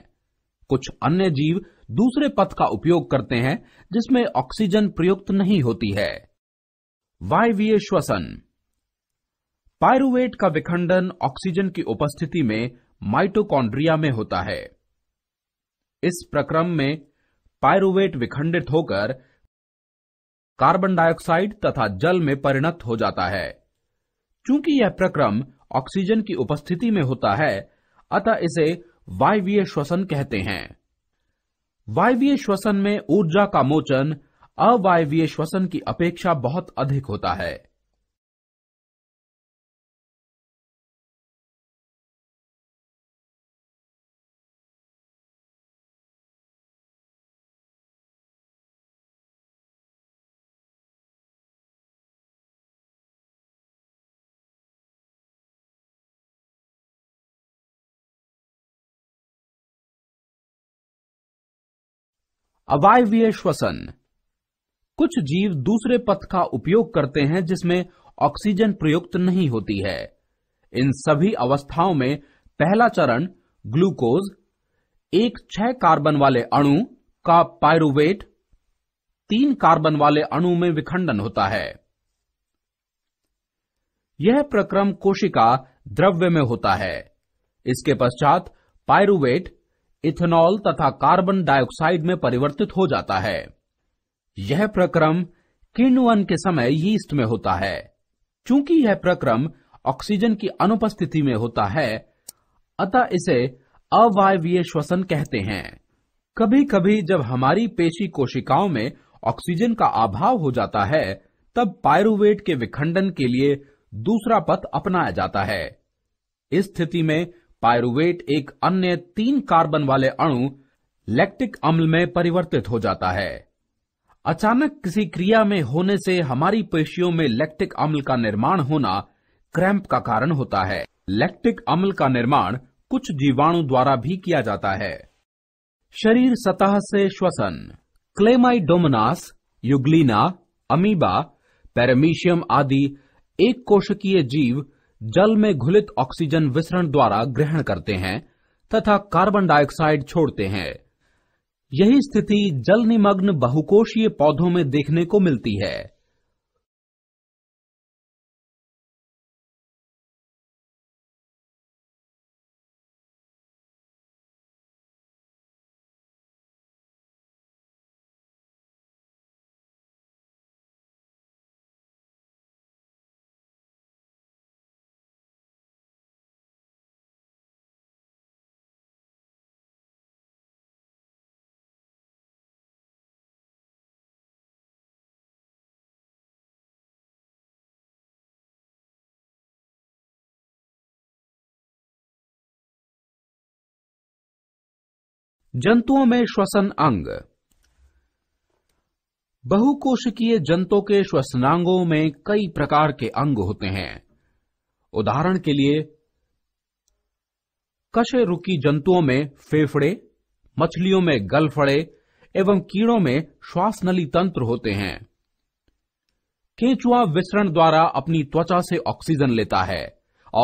कुछ अन्य जीव दूसरे पथ का उपयोग करते हैं जिसमें ऑक्सीजन प्रयुक्त नहीं होती है वायवीय श्वसन पायरुवेट का विखंडन ऑक्सीजन की उपस्थिति में माइटोकॉन्ड्रिया में होता है इस प्रक्रम में पायरुवेट विखंडित होकर कार्बन डाइऑक्साइड तथा जल में परिणत हो जाता है चूंकि यह प्रक्रम ऑक्सीजन की उपस्थिति में होता है अतः इसे वायवीय श्वसन कहते हैं वायवीय श्वसन में ऊर्जा का मोचन अवायवीय श्वसन की अपेक्षा बहुत अधिक होता है अवायवीय श्वसन कुछ जीव दूसरे पथ का उपयोग करते हैं जिसमें ऑक्सीजन प्रयुक्त नहीं होती है इन सभी अवस्थाओं में पहला चरण ग्लूकोज एक छह कार्बन वाले अणु का पायरुवेट तीन कार्बन वाले अणु में विखंडन होता है यह प्रक्रम कोशिका द्रव्य में होता है इसके पश्चात पायरुवेट इथेनॉल तथा कार्बन डाइऑक्साइड में परिवर्तित हो जाता है यह प्रक्रम किण्वन के समय यीस्ट में होता है चूंकि यह प्रक्रम ऑक्सीजन की अनुपस्थिति में होता है अतः इसे अवायवीय श्वसन कहते हैं कभी कभी जब हमारी पेशी कोशिकाओं में ऑक्सीजन का अभाव हो जाता है तब पायरुवेट के विखंडन के लिए दूसरा पथ अपनाया जाता है इस स्थिति में पायरुवेट एक अन्य तीन कार्बन वाले अणु लैक्टिक अम्ल में परिवर्तित हो जाता है अचानक किसी क्रिया में होने से हमारी पेशियों में लैक्टिक अम्ल का निर्माण होना क्रैम्प का कारण होता है लैक्टिक अम्ल का निर्माण कुछ जीवाणु द्वारा भी किया जाता है शरीर सतह से श्वसन क्लेमाइडोमनास युगलीना अमीबा पैरामीशियम आदि एक कोशकीय जीव जल में घुलित ऑक्सीजन विसरण द्वारा ग्रहण करते हैं तथा कार्बन डाइऑक्साइड छोड़ते हैं यही स्थिति जल निमग्न बहुकोशीय पौधों में देखने को मिलती है जंतुओं में श्वसन अंग बहुकोशिकीय जंतुओं के श्वसनांगों में कई प्रकार के अंग होते हैं उदाहरण के लिए कशे रुकी जंतुओं में फेफड़े मछलियों में गलफड़े एवं कीड़ों में श्वास नली तंत्र होते हैं केंचुआ विसरण द्वारा अपनी त्वचा से ऑक्सीजन लेता है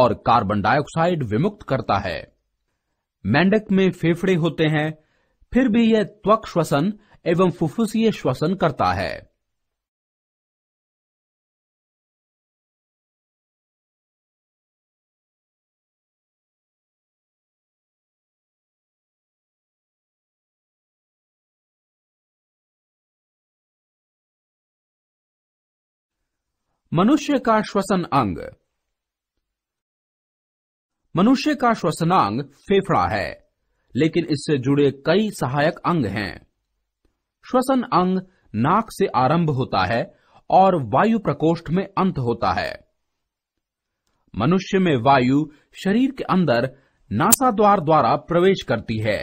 और कार्बन डाइऑक्साइड विमुक्त करता है मेंढक में फेफड़े होते हैं फिर भी यह त्वक श्वसन एवं फुफ्फुसीय श्वसन करता है मनुष्य का श्वसन अंग मनुष्य का श्वसनांग फेफड़ा है लेकिन इससे जुड़े कई सहायक अंग हैं श्वसन अंग नाक से आरंभ होता है और वायु प्रकोष्ठ में अंत होता है मनुष्य में वायु शरीर के अंदर नासा द्वार द्वारा प्रवेश करती है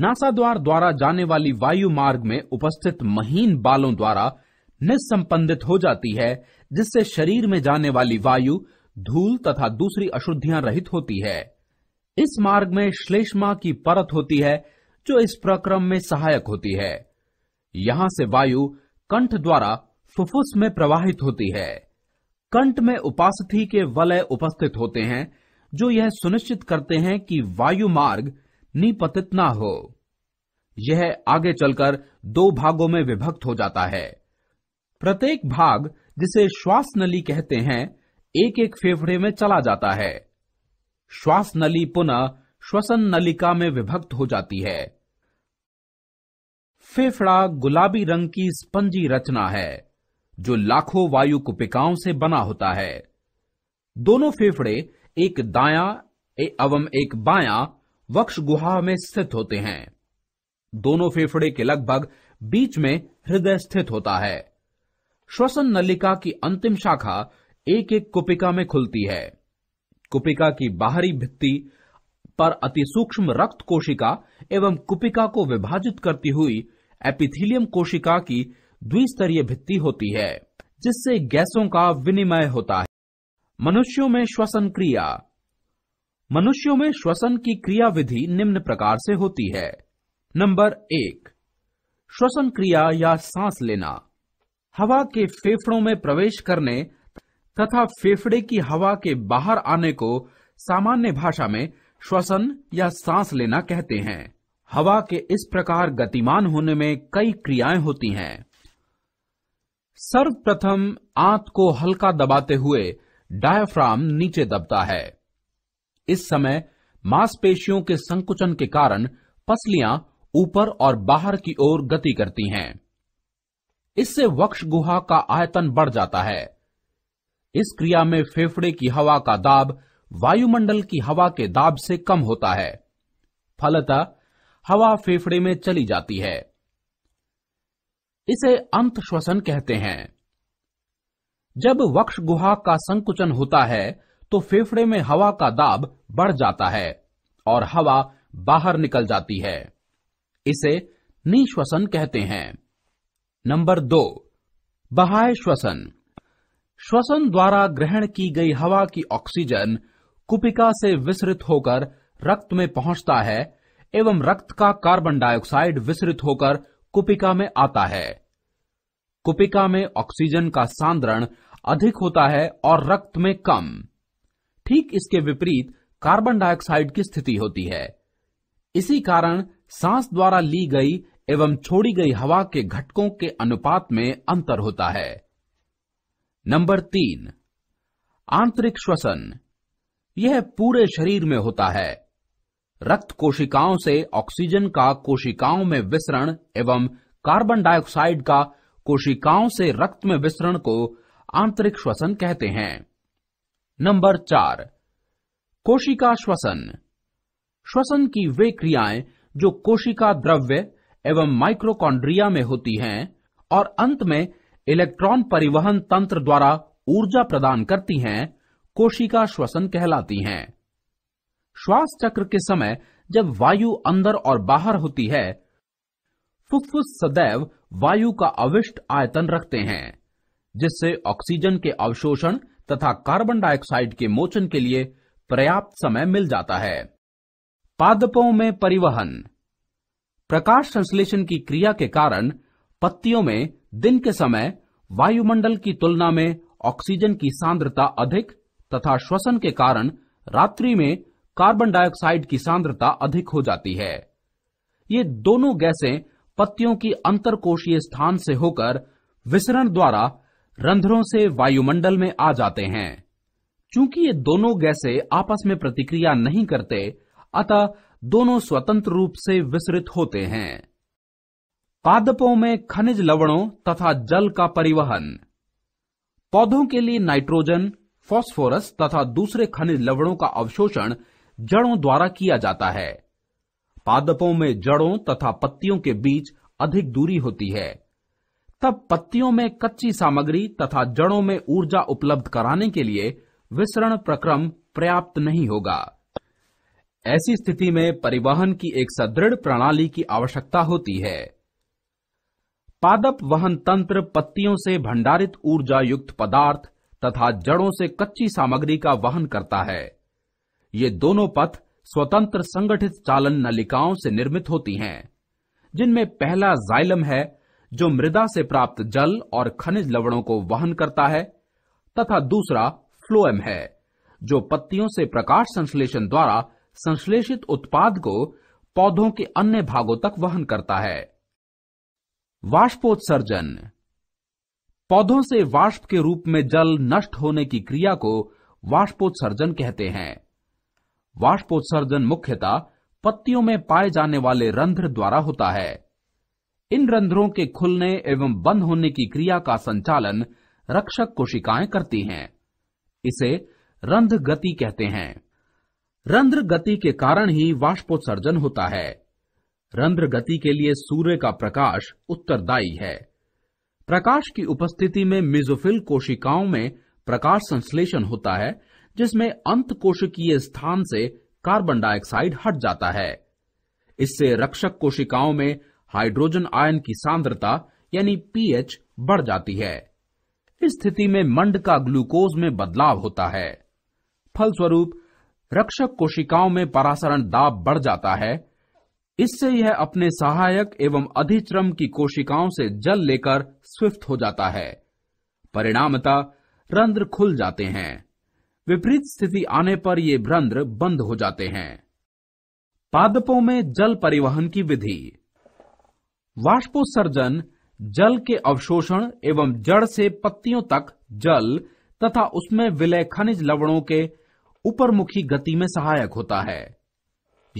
नासा द्वार द्वारा जाने वाली वायु मार्ग में उपस्थित महीन बालों द्वारा निस्संपन्दित हो जाती है जिससे शरीर में जाने वाली वायु धूल तथा दूसरी अशुद्धियां रहित होती है इस मार्ग में श्लेष्मा की परत होती है जो इस प्रक्रम में सहायक होती है यहां से वायु कंठ द्वारा फुफ्फुस में प्रवाहित होती है कंठ में उपासथि के वलय उपस्थित होते हैं जो यह सुनिश्चित करते हैं कि वायु मार्ग निपतित ना हो यह आगे चलकर दो भागों में विभक्त हो जाता है प्रत्येक भाग जिसे श्वास नली कहते हैं एक एक फेफड़े में चला जाता है श्वास नली पुनः श्वसन नलिका में विभक्त हो जाती है फेफड़ा गुलाबी रंग की स्पंजी रचना है जो लाखों वायु कुपिकाओं से बना होता है दोनों फेफड़े एक दाया एवं एक बाया वक्ष गुहा में स्थित होते हैं दोनों फेफड़े के लगभग बीच में हृदय स्थित होता है श्वसन नलिका की अंतिम शाखा एक एक कुपिका में खुलती है कुपिका की बाहरी भित्ति पर अति सूक्ष्म रक्त कोशिका एवं कुपिका को विभाजित करती हुई एपिथिलियम कोशिका की द्विस्तरीय भित्ति होती है जिससे गैसों का विनिमय होता है मनुष्यों में श्वसन क्रिया मनुष्यों में श्वसन की क्रिया विधि निम्न प्रकार से होती है नंबर एक श्वसन क्रिया या सांस लेना हवा के फेफड़ों में प्रवेश करने तथा फेफड़े की हवा के बाहर आने को सामान्य भाषा में श्वसन या सांस लेना कहते हैं हवा के इस प्रकार गतिमान होने में कई क्रियाएं होती हैं सर्वप्रथम आंत को हल्का दबाते हुए डायफ्राम नीचे दबता है इस समय मांसपेशियों के संकुचन के कारण पसलियां ऊपर और बाहर की ओर गति करती हैं इससे वक्ष गुहा का आयतन बढ़ जाता है इस क्रिया में फेफड़े की हवा का दाब वायुमंडल की हवा के दाब से कम होता है फलतः हवा फेफड़े में चली जाती है इसे अंत श्वसन कहते हैं जब वक्ष गुहा का संकुचन होता है तो फेफड़े में हवा का दाब बढ़ जाता है और हवा बाहर निकल जाती है इसे निश्वसन कहते हैं नंबर दो बहाय श्वसन श्वसन द्वारा ग्रहण की गई हवा की ऑक्सीजन कुपिका से विसरित होकर रक्त में पहुंचता है एवं रक्त का कार्बन डाइऑक्साइड विसरित होकर कुपिका में आता है कुपिका में ऑक्सीजन का सांद्रण अधिक होता है और रक्त में कम ठीक इसके विपरीत कार्बन डाइऑक्साइड की स्थिति होती है इसी कारण सांस द्वारा ली गई एवं छोड़ी गई हवा के घटकों के अनुपात में अंतर होता है नंबर तीन आंतरिक श्वसन यह पूरे शरीर में होता है रक्त कोशिकाओं से ऑक्सीजन का कोशिकाओं में विसरण एवं कार्बन डाइऑक्साइड का कोशिकाओं से रक्त में विसरण को आंतरिक श्वसन कहते हैं नंबर चार कोशिका श्वसन श्वसन की वे क्रियाएं जो कोशिका द्रव्य एवं माइक्रोकॉन्ड्रिया में होती हैं और अंत में इलेक्ट्रॉन परिवहन तंत्र द्वारा ऊर्जा प्रदान करती हैं कोशिका श्वसन कहलाती हैं श्वास चक्र के समय जब वायु अंदर और बाहर होती है फुफ्फुस सदैव वायु का अविष्ट आयतन रखते हैं जिससे ऑक्सीजन के अवशोषण तथा कार्बन डाइऑक्साइड के मोचन के लिए पर्याप्त समय मिल जाता है पादपों में परिवहन प्रकाश संश्लेषण की क्रिया के कारण पत्तियों में दिन के समय वायुमंडल की तुलना में ऑक्सीजन की सांद्रता अधिक तथा श्वसन के कारण रात्रि में कार्बन डाइऑक्साइड की सांद्रता अधिक हो जाती है ये दोनों गैसें पत्तियों की अंतरकोशीय स्थान से होकर विसरण द्वारा रंध्रों से वायुमंडल में आ जाते हैं चूंकि ये दोनों गैसें आपस में प्रतिक्रिया नहीं करते अतः दोनों स्वतंत्र रूप से विसरित होते हैं पादपों में खनिज लवणों तथा जल का परिवहन पौधों के लिए नाइट्रोजन फास्फोरस तथा दूसरे खनिज लवणों का अवशोषण जड़ों द्वारा किया जाता है पादपों में जड़ों तथा पत्तियों के बीच अधिक दूरी होती है तब पत्तियों में कच्ची सामग्री तथा जड़ों में ऊर्जा उपलब्ध कराने के लिए विसरण प्रक्रम पर्याप्त नहीं होगा ऐसी स्थिति में परिवहन की एक सदृढ़ प्रणाली की आवश्यकता होती है पादप वहन तंत्र पत्तियों से भंडारित ऊर्जा युक्त पदार्थ तथा जड़ों से कच्ची सामग्री का वहन करता है ये दोनों पथ स्वतंत्र संगठित चालन नलिकाओं से निर्मित होती हैं, जिनमें पहला जाइलम है जो मृदा से प्राप्त जल और खनिज लवणों को वहन करता है तथा दूसरा फ्लोएम है जो पत्तियों से प्रकाश संश्लेषण द्वारा संश्लेषित उत्पाद को पौधों के अन्य भागों तक वहन करता है वाष्पोत्सर्जन पौधों से वाष्प के रूप में जल नष्ट होने की क्रिया को वाष्पोत्सर्जन कहते हैं वाष्पोत्सर्जन मुख्यतः पत्तियों में पाए जाने वाले रंध्र द्वारा होता है इन रंध्रों के खुलने एवं बंद होने की क्रिया का संचालन रक्षक कोशिकाएं करती हैं इसे रंध्र गति कहते हैं रंध्र गति के कारण ही वाष्पोत्सर्जन होता है रंध्र गति के लिए सूर्य का प्रकाश उत्तरदायी है प्रकाश की उपस्थिति में मिजोफिल कोशिकाओं में प्रकाश संश्लेषण होता है जिसमें अंत कोशिकीय स्थान से कार्बन डाइऑक्साइड हट जाता है इससे रक्षक कोशिकाओं में हाइड्रोजन आयन की सांद्रता यानी पीएच बढ़ जाती है इस स्थिति में मंड का ग्लूकोज में बदलाव होता है फलस्वरूप रक्षक कोशिकाओं में परासरण दाब बढ़ जाता है इससे यह अपने सहायक एवं अधिश्रम की कोशिकाओं से जल लेकर स्विफ्ट हो जाता है परिणामता रंध्र खुल जाते हैं विपरीत स्थिति आने पर ये रंध्र बंद हो जाते हैं पादपों में जल परिवहन की विधि वाष्पोत्सर्जन जल के अवशोषण एवं जड़ से पत्तियों तक जल तथा उसमें विलय खनिज लवणों के ऊपरमुखी गति में सहायक होता है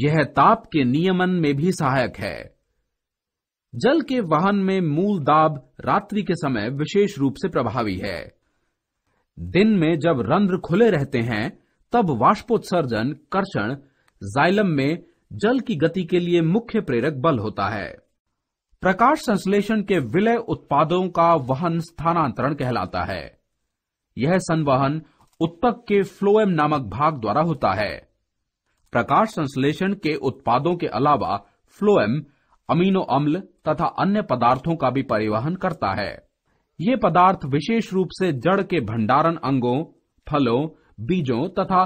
यह ताप के नियमन में भी सहायक है जल के वाहन में मूल दाब रात्रि के समय विशेष रूप से प्रभावी है दिन में जब रंध्र खुले रहते हैं तब वाष्पोत्सर्जन कर्षण जाइलम में जल की गति के लिए मुख्य प्रेरक बल होता है प्रकाश संश्लेषण के विलय उत्पादों का वहन स्थानांतरण कहलाता है यह संवहन उत्तक के फ्लोएम नामक भाग द्वारा होता है प्रकाश संश्लेषण के उत्पादों के अलावा फ्लोएम अमीनो अम्ल तथा अन्य पदार्थों का भी परिवहन करता है ये पदार्थ विशेष रूप से जड़ के भंडारण अंगों फलों बीजों तथा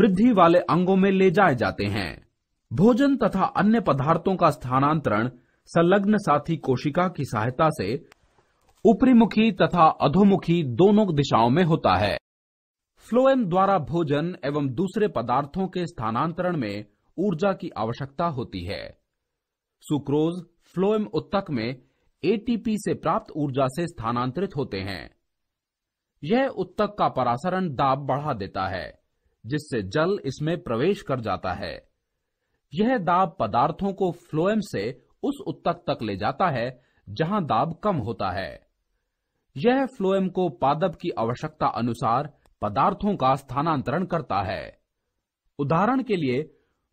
वृद्धि वाले अंगों में ले जाए जाते हैं भोजन तथा अन्य पदार्थों का स्थानांतरण संलग्न साथी कोशिका की सहायता से ऊपरी मुखी तथा अधोमुखी दोनों दिशाओं में होता है फ्लोएम द्वारा भोजन एवं दूसरे पदार्थों के स्थानांतरण में ऊर्जा की आवश्यकता होती है सुक्रोज फ्लोएम उत्तक में एटीपी से प्राप्त ऊर्जा से स्थानांतरित होते हैं यह उत्तक का परासरण दाब बढ़ा देता है जिससे जल इसमें प्रवेश कर जाता है यह दाब पदार्थों को फ्लोएम से उस उत्तक तक ले जाता है जहां दाब कम होता है यह फ्लोएम को पादप की आवश्यकता अनुसार पदार्थों का स्थानांतरण करता है उदाहरण के लिए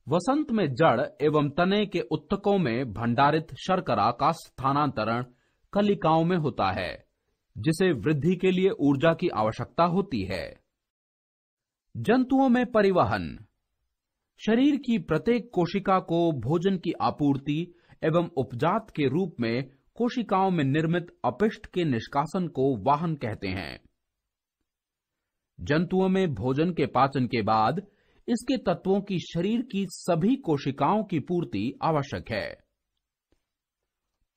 वसंत में जड़ एवं तने के उत्तकों में भंडारित शर्करा का स्थानांतरण कलिकाओं में होता है जिसे वृद्धि के लिए ऊर्जा की आवश्यकता होती है जंतुओं में परिवहन शरीर की प्रत्येक कोशिका को भोजन की आपूर्ति एवं उपजात के रूप में कोशिकाओं में निर्मित अपिष्ट के निष्कासन को वाहन कहते हैं जंतुओं में भोजन के पाचन के बाद इसके तत्वों की शरीर की सभी कोशिकाओं की पूर्ति आवश्यक है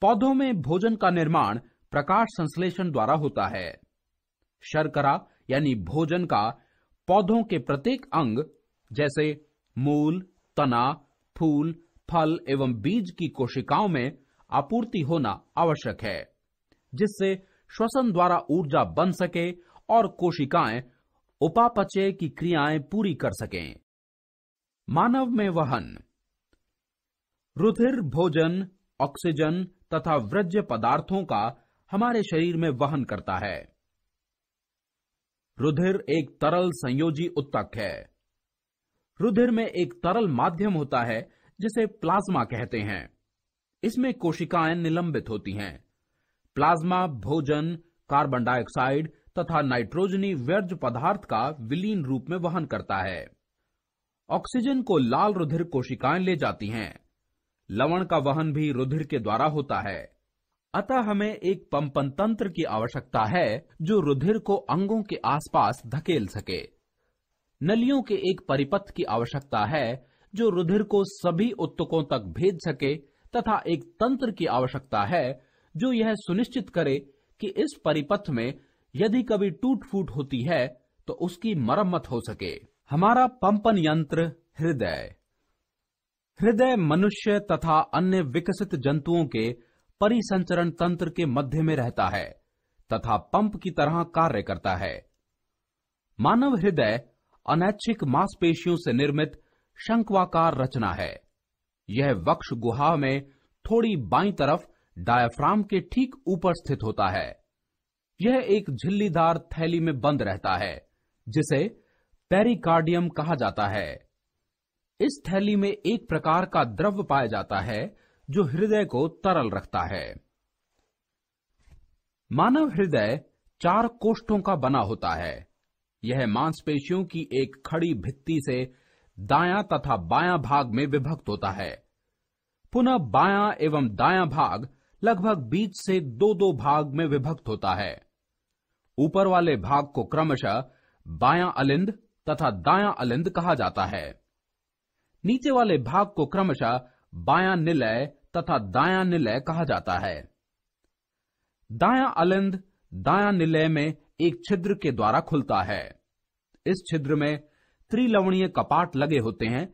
पौधों में भोजन का निर्माण प्रकाश संश्लेषण द्वारा होता है शर्करा यानी भोजन का पौधों के प्रत्येक अंग जैसे मूल तना फूल फल एवं बीज की कोशिकाओं में आपूर्ति होना आवश्यक है जिससे श्वसन द्वारा ऊर्जा बन सके और कोशिकाएं उपापचय की क्रियाएं पूरी कर सकें मानव में वहन रुधिर भोजन ऑक्सीजन तथा व्रज पदार्थों का हमारे शरीर में वहन करता है रुधिर एक तरल संयोजी उत्तक है रुधिर में एक तरल माध्यम होता है जिसे प्लाज्मा कहते हैं इसमें कोशिकाएं निलंबित होती हैं प्लाज्मा भोजन कार्बन डाइऑक्साइड तथा नाइट्रोजनी व्यर्ज पदार्थ का विलीन रूप में वहन करता है ऑक्सीजन को लाल रुधिर कोशिकाएं ले जाती हैं लवण का वहन भी रुधिर के द्वारा होता है अतः हमें एक पंपन तंत्र की आवश्यकता है जो रुधिर को अंगों के आसपास धकेल सके नलियों के एक परिपथ की आवश्यकता है जो रुधिर को सभी उत्तकों तक भेज सके तथा एक तंत्र की आवश्यकता है जो यह सुनिश्चित करे कि इस परिपथ में यदि कभी टूट फूट होती है तो उसकी मरम्मत हो सके हमारा पंपन यंत्र हृदय हृदय मनुष्य तथा अन्य विकसित जंतुओं के परिसंचरण तंत्र के मध्य में रहता है तथा पंप की तरह कार्य करता है मानव हृदय अनैच्छिक मांसपेशियों से निर्मित शंक्वाकार रचना है यह वक्ष गुहा में थोड़ी बाई तरफ डायफ्राम के ठीक ऊपर स्थित होता है यह एक झिल्लीदार थैली में बंद रहता है जिसे पेरिकार्डियम कहा जाता है इस थैली में एक प्रकार का द्रव पाया जाता है जो हृदय को तरल रखता है मानव हृदय चार कोष्ठों का बना होता है यह मांसपेशियों की एक खड़ी भित्ति से दायां तथा बायां भाग में विभक्त होता है पुनः बायां एवं दायां भाग लगभग बीच से दो दो भाग में विभक्त होता है ऊपर वाले भाग को क्रमशः बायां अलिंद तथा दायां अलिंद कहा जाता है नीचे वाले भाग को क्रमशः बायां निलय तथा दायां निलय कहा जाता है दायां अलिंद दायां निलय में एक छिद्र के द्वारा खुलता है इस छिद्र में त्रिलवणीय कपाट लगे होते हैं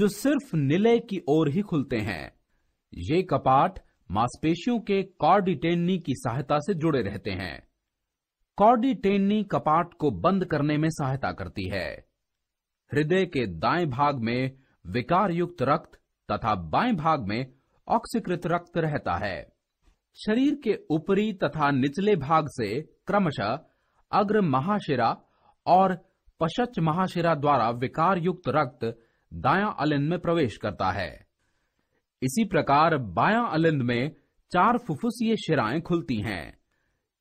जो सिर्फ निलय की ओर ही खुलते हैं ये कपाट मांसपेशियों के कॉर्डिटेनी की सहायता से जुड़े रहते हैं कॉर्डी कपाट को बंद करने में सहायता करती है हृदय के दाएं भाग में विकार युक्त रक्त तथा बाएं भाग में ऑक्सीकृत रक्त रहता है शरीर के ऊपरी तथा निचले भाग से क्रमशः अग्र महाशिरा और पश्च महाशिरा द्वारा विकार युक्त रक्त दाया अलिंद में प्रवेश करता है इसी प्रकार बाया अलिंद में चार फुफुसीय शिराएं खुलती हैं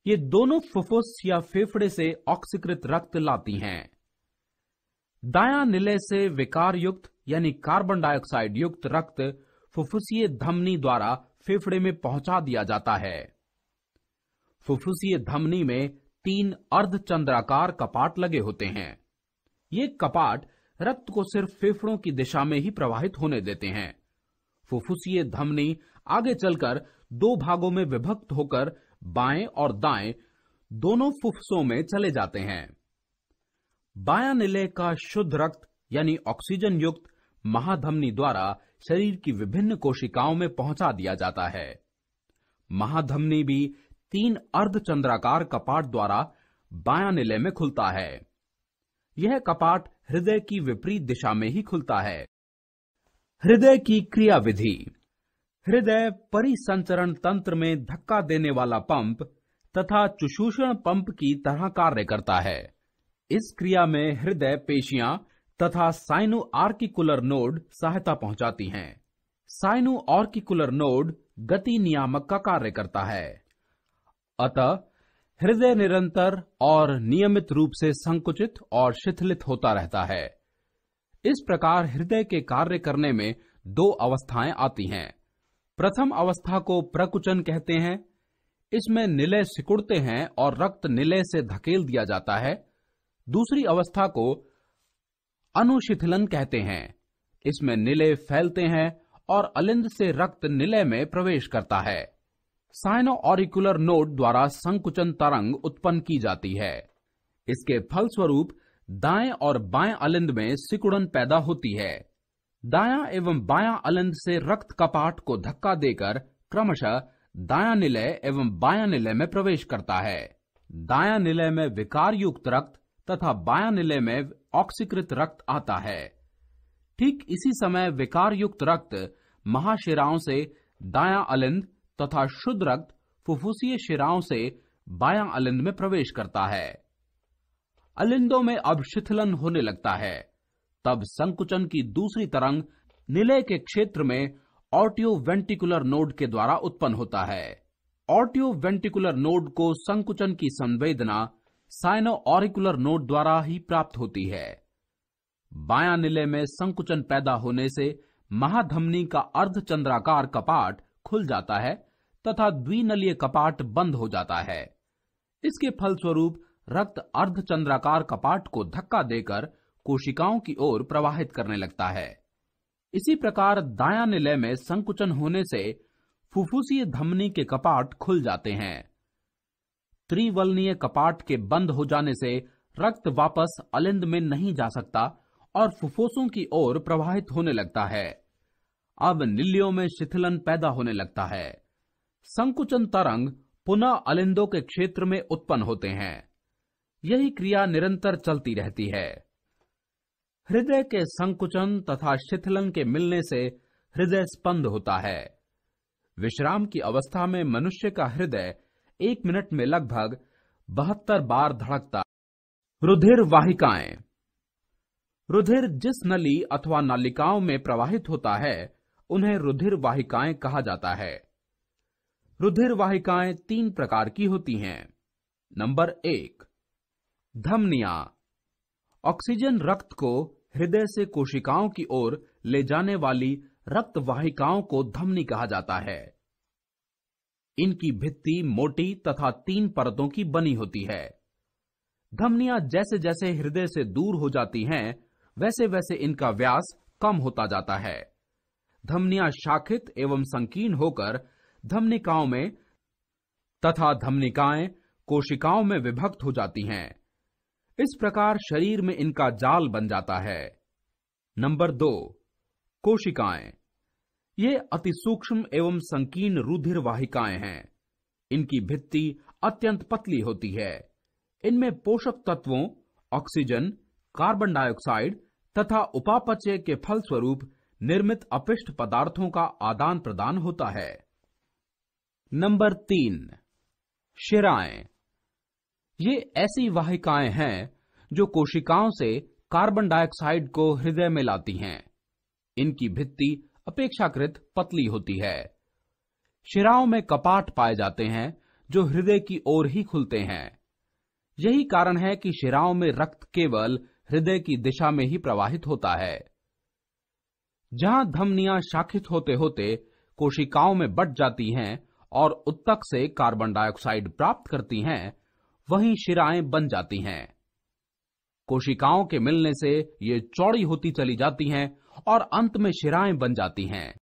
ये दोनों फुफुस या फेफड़े से ऑक्सीकृत रक्त लाती हैं दाया निलय से विकार युक्त यानी कार्बन डाइऑक्साइड युक्त रक्त फुफुसीय धमनी द्वारा फेफड़े में पहुंचा दिया जाता है फुफुसीय धमनी में तीन अर्धचंद्राकार कपाट लगे होते हैं ये कपाट रक्त को सिर्फ फेफड़ों की दिशा में ही प्रवाहित होने देते हैं फुफुसीय धमनी आगे चलकर दो भागों में विभक्त होकर बाएं और दाएं दोनों फुफ्फुसों में चले जाते हैं बाया निलय का शुद्ध रक्त यानी ऑक्सीजन युक्त महाधमनी द्वारा शरीर की विभिन्न कोशिकाओं में पहुंचा दिया जाता है महाधमनी भी तीन अर्धचंद्राकार कपाट द्वारा बाया निलय में खुलता है यह कपाट हृदय की विपरीत दिशा में ही खुलता है हृदय की क्रियाविधि हृदय परिसंचरण तंत्र में धक्का देने वाला पंप तथा चुषूषण पंप की तरह कार्य करता है इस क्रिया में हृदय पेशियां तथा साइनो आर्किकुलर नोड सहायता पहुंचाती हैं साइनो आर्किकुलर नोड गति नियामक का कार्य करता है अतः हृदय निरंतर और नियमित रूप से संकुचित और शिथिलित होता रहता है इस प्रकार हृदय के कार्य करने में दो अवस्थाएं आती हैं प्रथम अवस्था को प्रकुचन कहते हैं इसमें निलय सिकुड़ते हैं और रक्त निलय से धकेल दिया जाता है दूसरी अवस्था को अनुशिथिलन कहते हैं इसमें निलय फैलते हैं और अलिंद से रक्त निलय में प्रवेश करता है साइनो ऑरिकुलर नोड द्वारा संकुचन तरंग उत्पन्न की जाती है इसके फलस्वरूप दाएं और बाएं अलिंद में सिकुड़न पैदा होती है दाया एवं बाया अलंद से रक्त कपाट को धक्का देकर क्रमशः दाया निलय एवं बाया निलय में प्रवेश करता है दाया निलय में विकार युक्त रक्त तथा बाया निलय में ऑक्सीकृत रक्त आता है ठीक इसी समय विकार युक्त रक्त महाशिराओं से दाया अलिंद तथा शुद्ध रक्त फुफुसीय शिराओं से बाया अलिंद में प्रवेश करता है अलिंदों में अब शिथिलन होने लगता है तब संकुचन की दूसरी तरंग निलय के क्षेत्र में ऑटियो वेंटिकुलर नोड के द्वारा उत्पन्न होता है ऑटियो वेंटिकुलर नोड को संकुचन की संवेदना साइनो ऑरिकुलर नोड द्वारा ही प्राप्त होती है बाया निले में संकुचन पैदा होने से महाधमनी का अर्धचंद्राकार कपाट खुल जाता है तथा द्विनलीय कपाट बंद हो जाता है इसके फलस्वरूप रक्त अर्धचंद्राकार कपाट को धक्का देकर कोशिकाओं की ओर प्रवाहित करने लगता है इसी प्रकार दाया निलय में संकुचन होने से फुफुसीय धमनी के कपाट खुल जाते हैं त्रिवलनीय कपाट के बंद हो जाने से रक्त वापस अलिंद में नहीं जा सकता और फुफ्फुसों की ओर प्रवाहित होने लगता है अब निलियों में शिथिलन पैदा होने लगता है संकुचन तरंग पुनः अलिंदों के क्षेत्र में उत्पन्न होते हैं यही क्रिया निरंतर चलती रहती है हृदय के संकुचन तथा शिथिलन के मिलने से हृदय स्पंद होता है विश्राम की अवस्था में मनुष्य का हृदय एक मिनट में लगभग बहत्तर बार धड़कता रुधिर वाहिकाएं रुधिर जिस नली अथवा नालिकाओं में प्रवाहित होता है उन्हें रुधिर वाहिकाएं कहा जाता है रुधिर वाहिकाएं तीन प्रकार की होती हैं नंबर एक धमनिया ऑक्सीजन रक्त को हृदय से कोशिकाओं की ओर ले जाने वाली रक्त वाहिकाओं को धमनी कहा जाता है इनकी भित्ति मोटी तथा तीन परतों की बनी होती है धमनियां जैसे जैसे हृदय से दूर हो जाती हैं वैसे वैसे इनका व्यास कम होता जाता है धमनियां शाखित एवं संकीर्ण होकर धमनिकाओं में तथा धमनिकाएं कोशिकाओं में विभक्त हो जाती हैं इस प्रकार शरीर में इनका जाल बन जाता है नंबर दो कोशिकाएं ये अति सूक्ष्म एवं संकीर्ण रुधिर वाहिकाएं हैं इनकी भित्ति अत्यंत पतली होती है इनमें पोषक तत्वों ऑक्सीजन कार्बन डाइऑक्साइड तथा उपापचय के फलस्वरूप निर्मित अपिष्ट पदार्थों का आदान प्रदान होता है नंबर तीन शिराएं ये ऐसी वाहिकाएं हैं जो कोशिकाओं से कार्बन डाइऑक्साइड को हृदय में लाती हैं इनकी भित्ति अपेक्षाकृत पतली होती है शिराओं में कपाट पाए जाते हैं जो हृदय की ओर ही खुलते हैं यही कारण है कि शिराओं में रक्त केवल हृदय की दिशा में ही प्रवाहित होता है जहां धमनियां शाखित होते होते कोशिकाओं में बट जाती हैं और उत्तक से कार्बन डाइऑक्साइड प्राप्त करती हैं वही शिराएं बन जाती हैं कोशिकाओं के मिलने से ये चौड़ी होती चली जाती हैं और अंत में शिराएं बन जाती हैं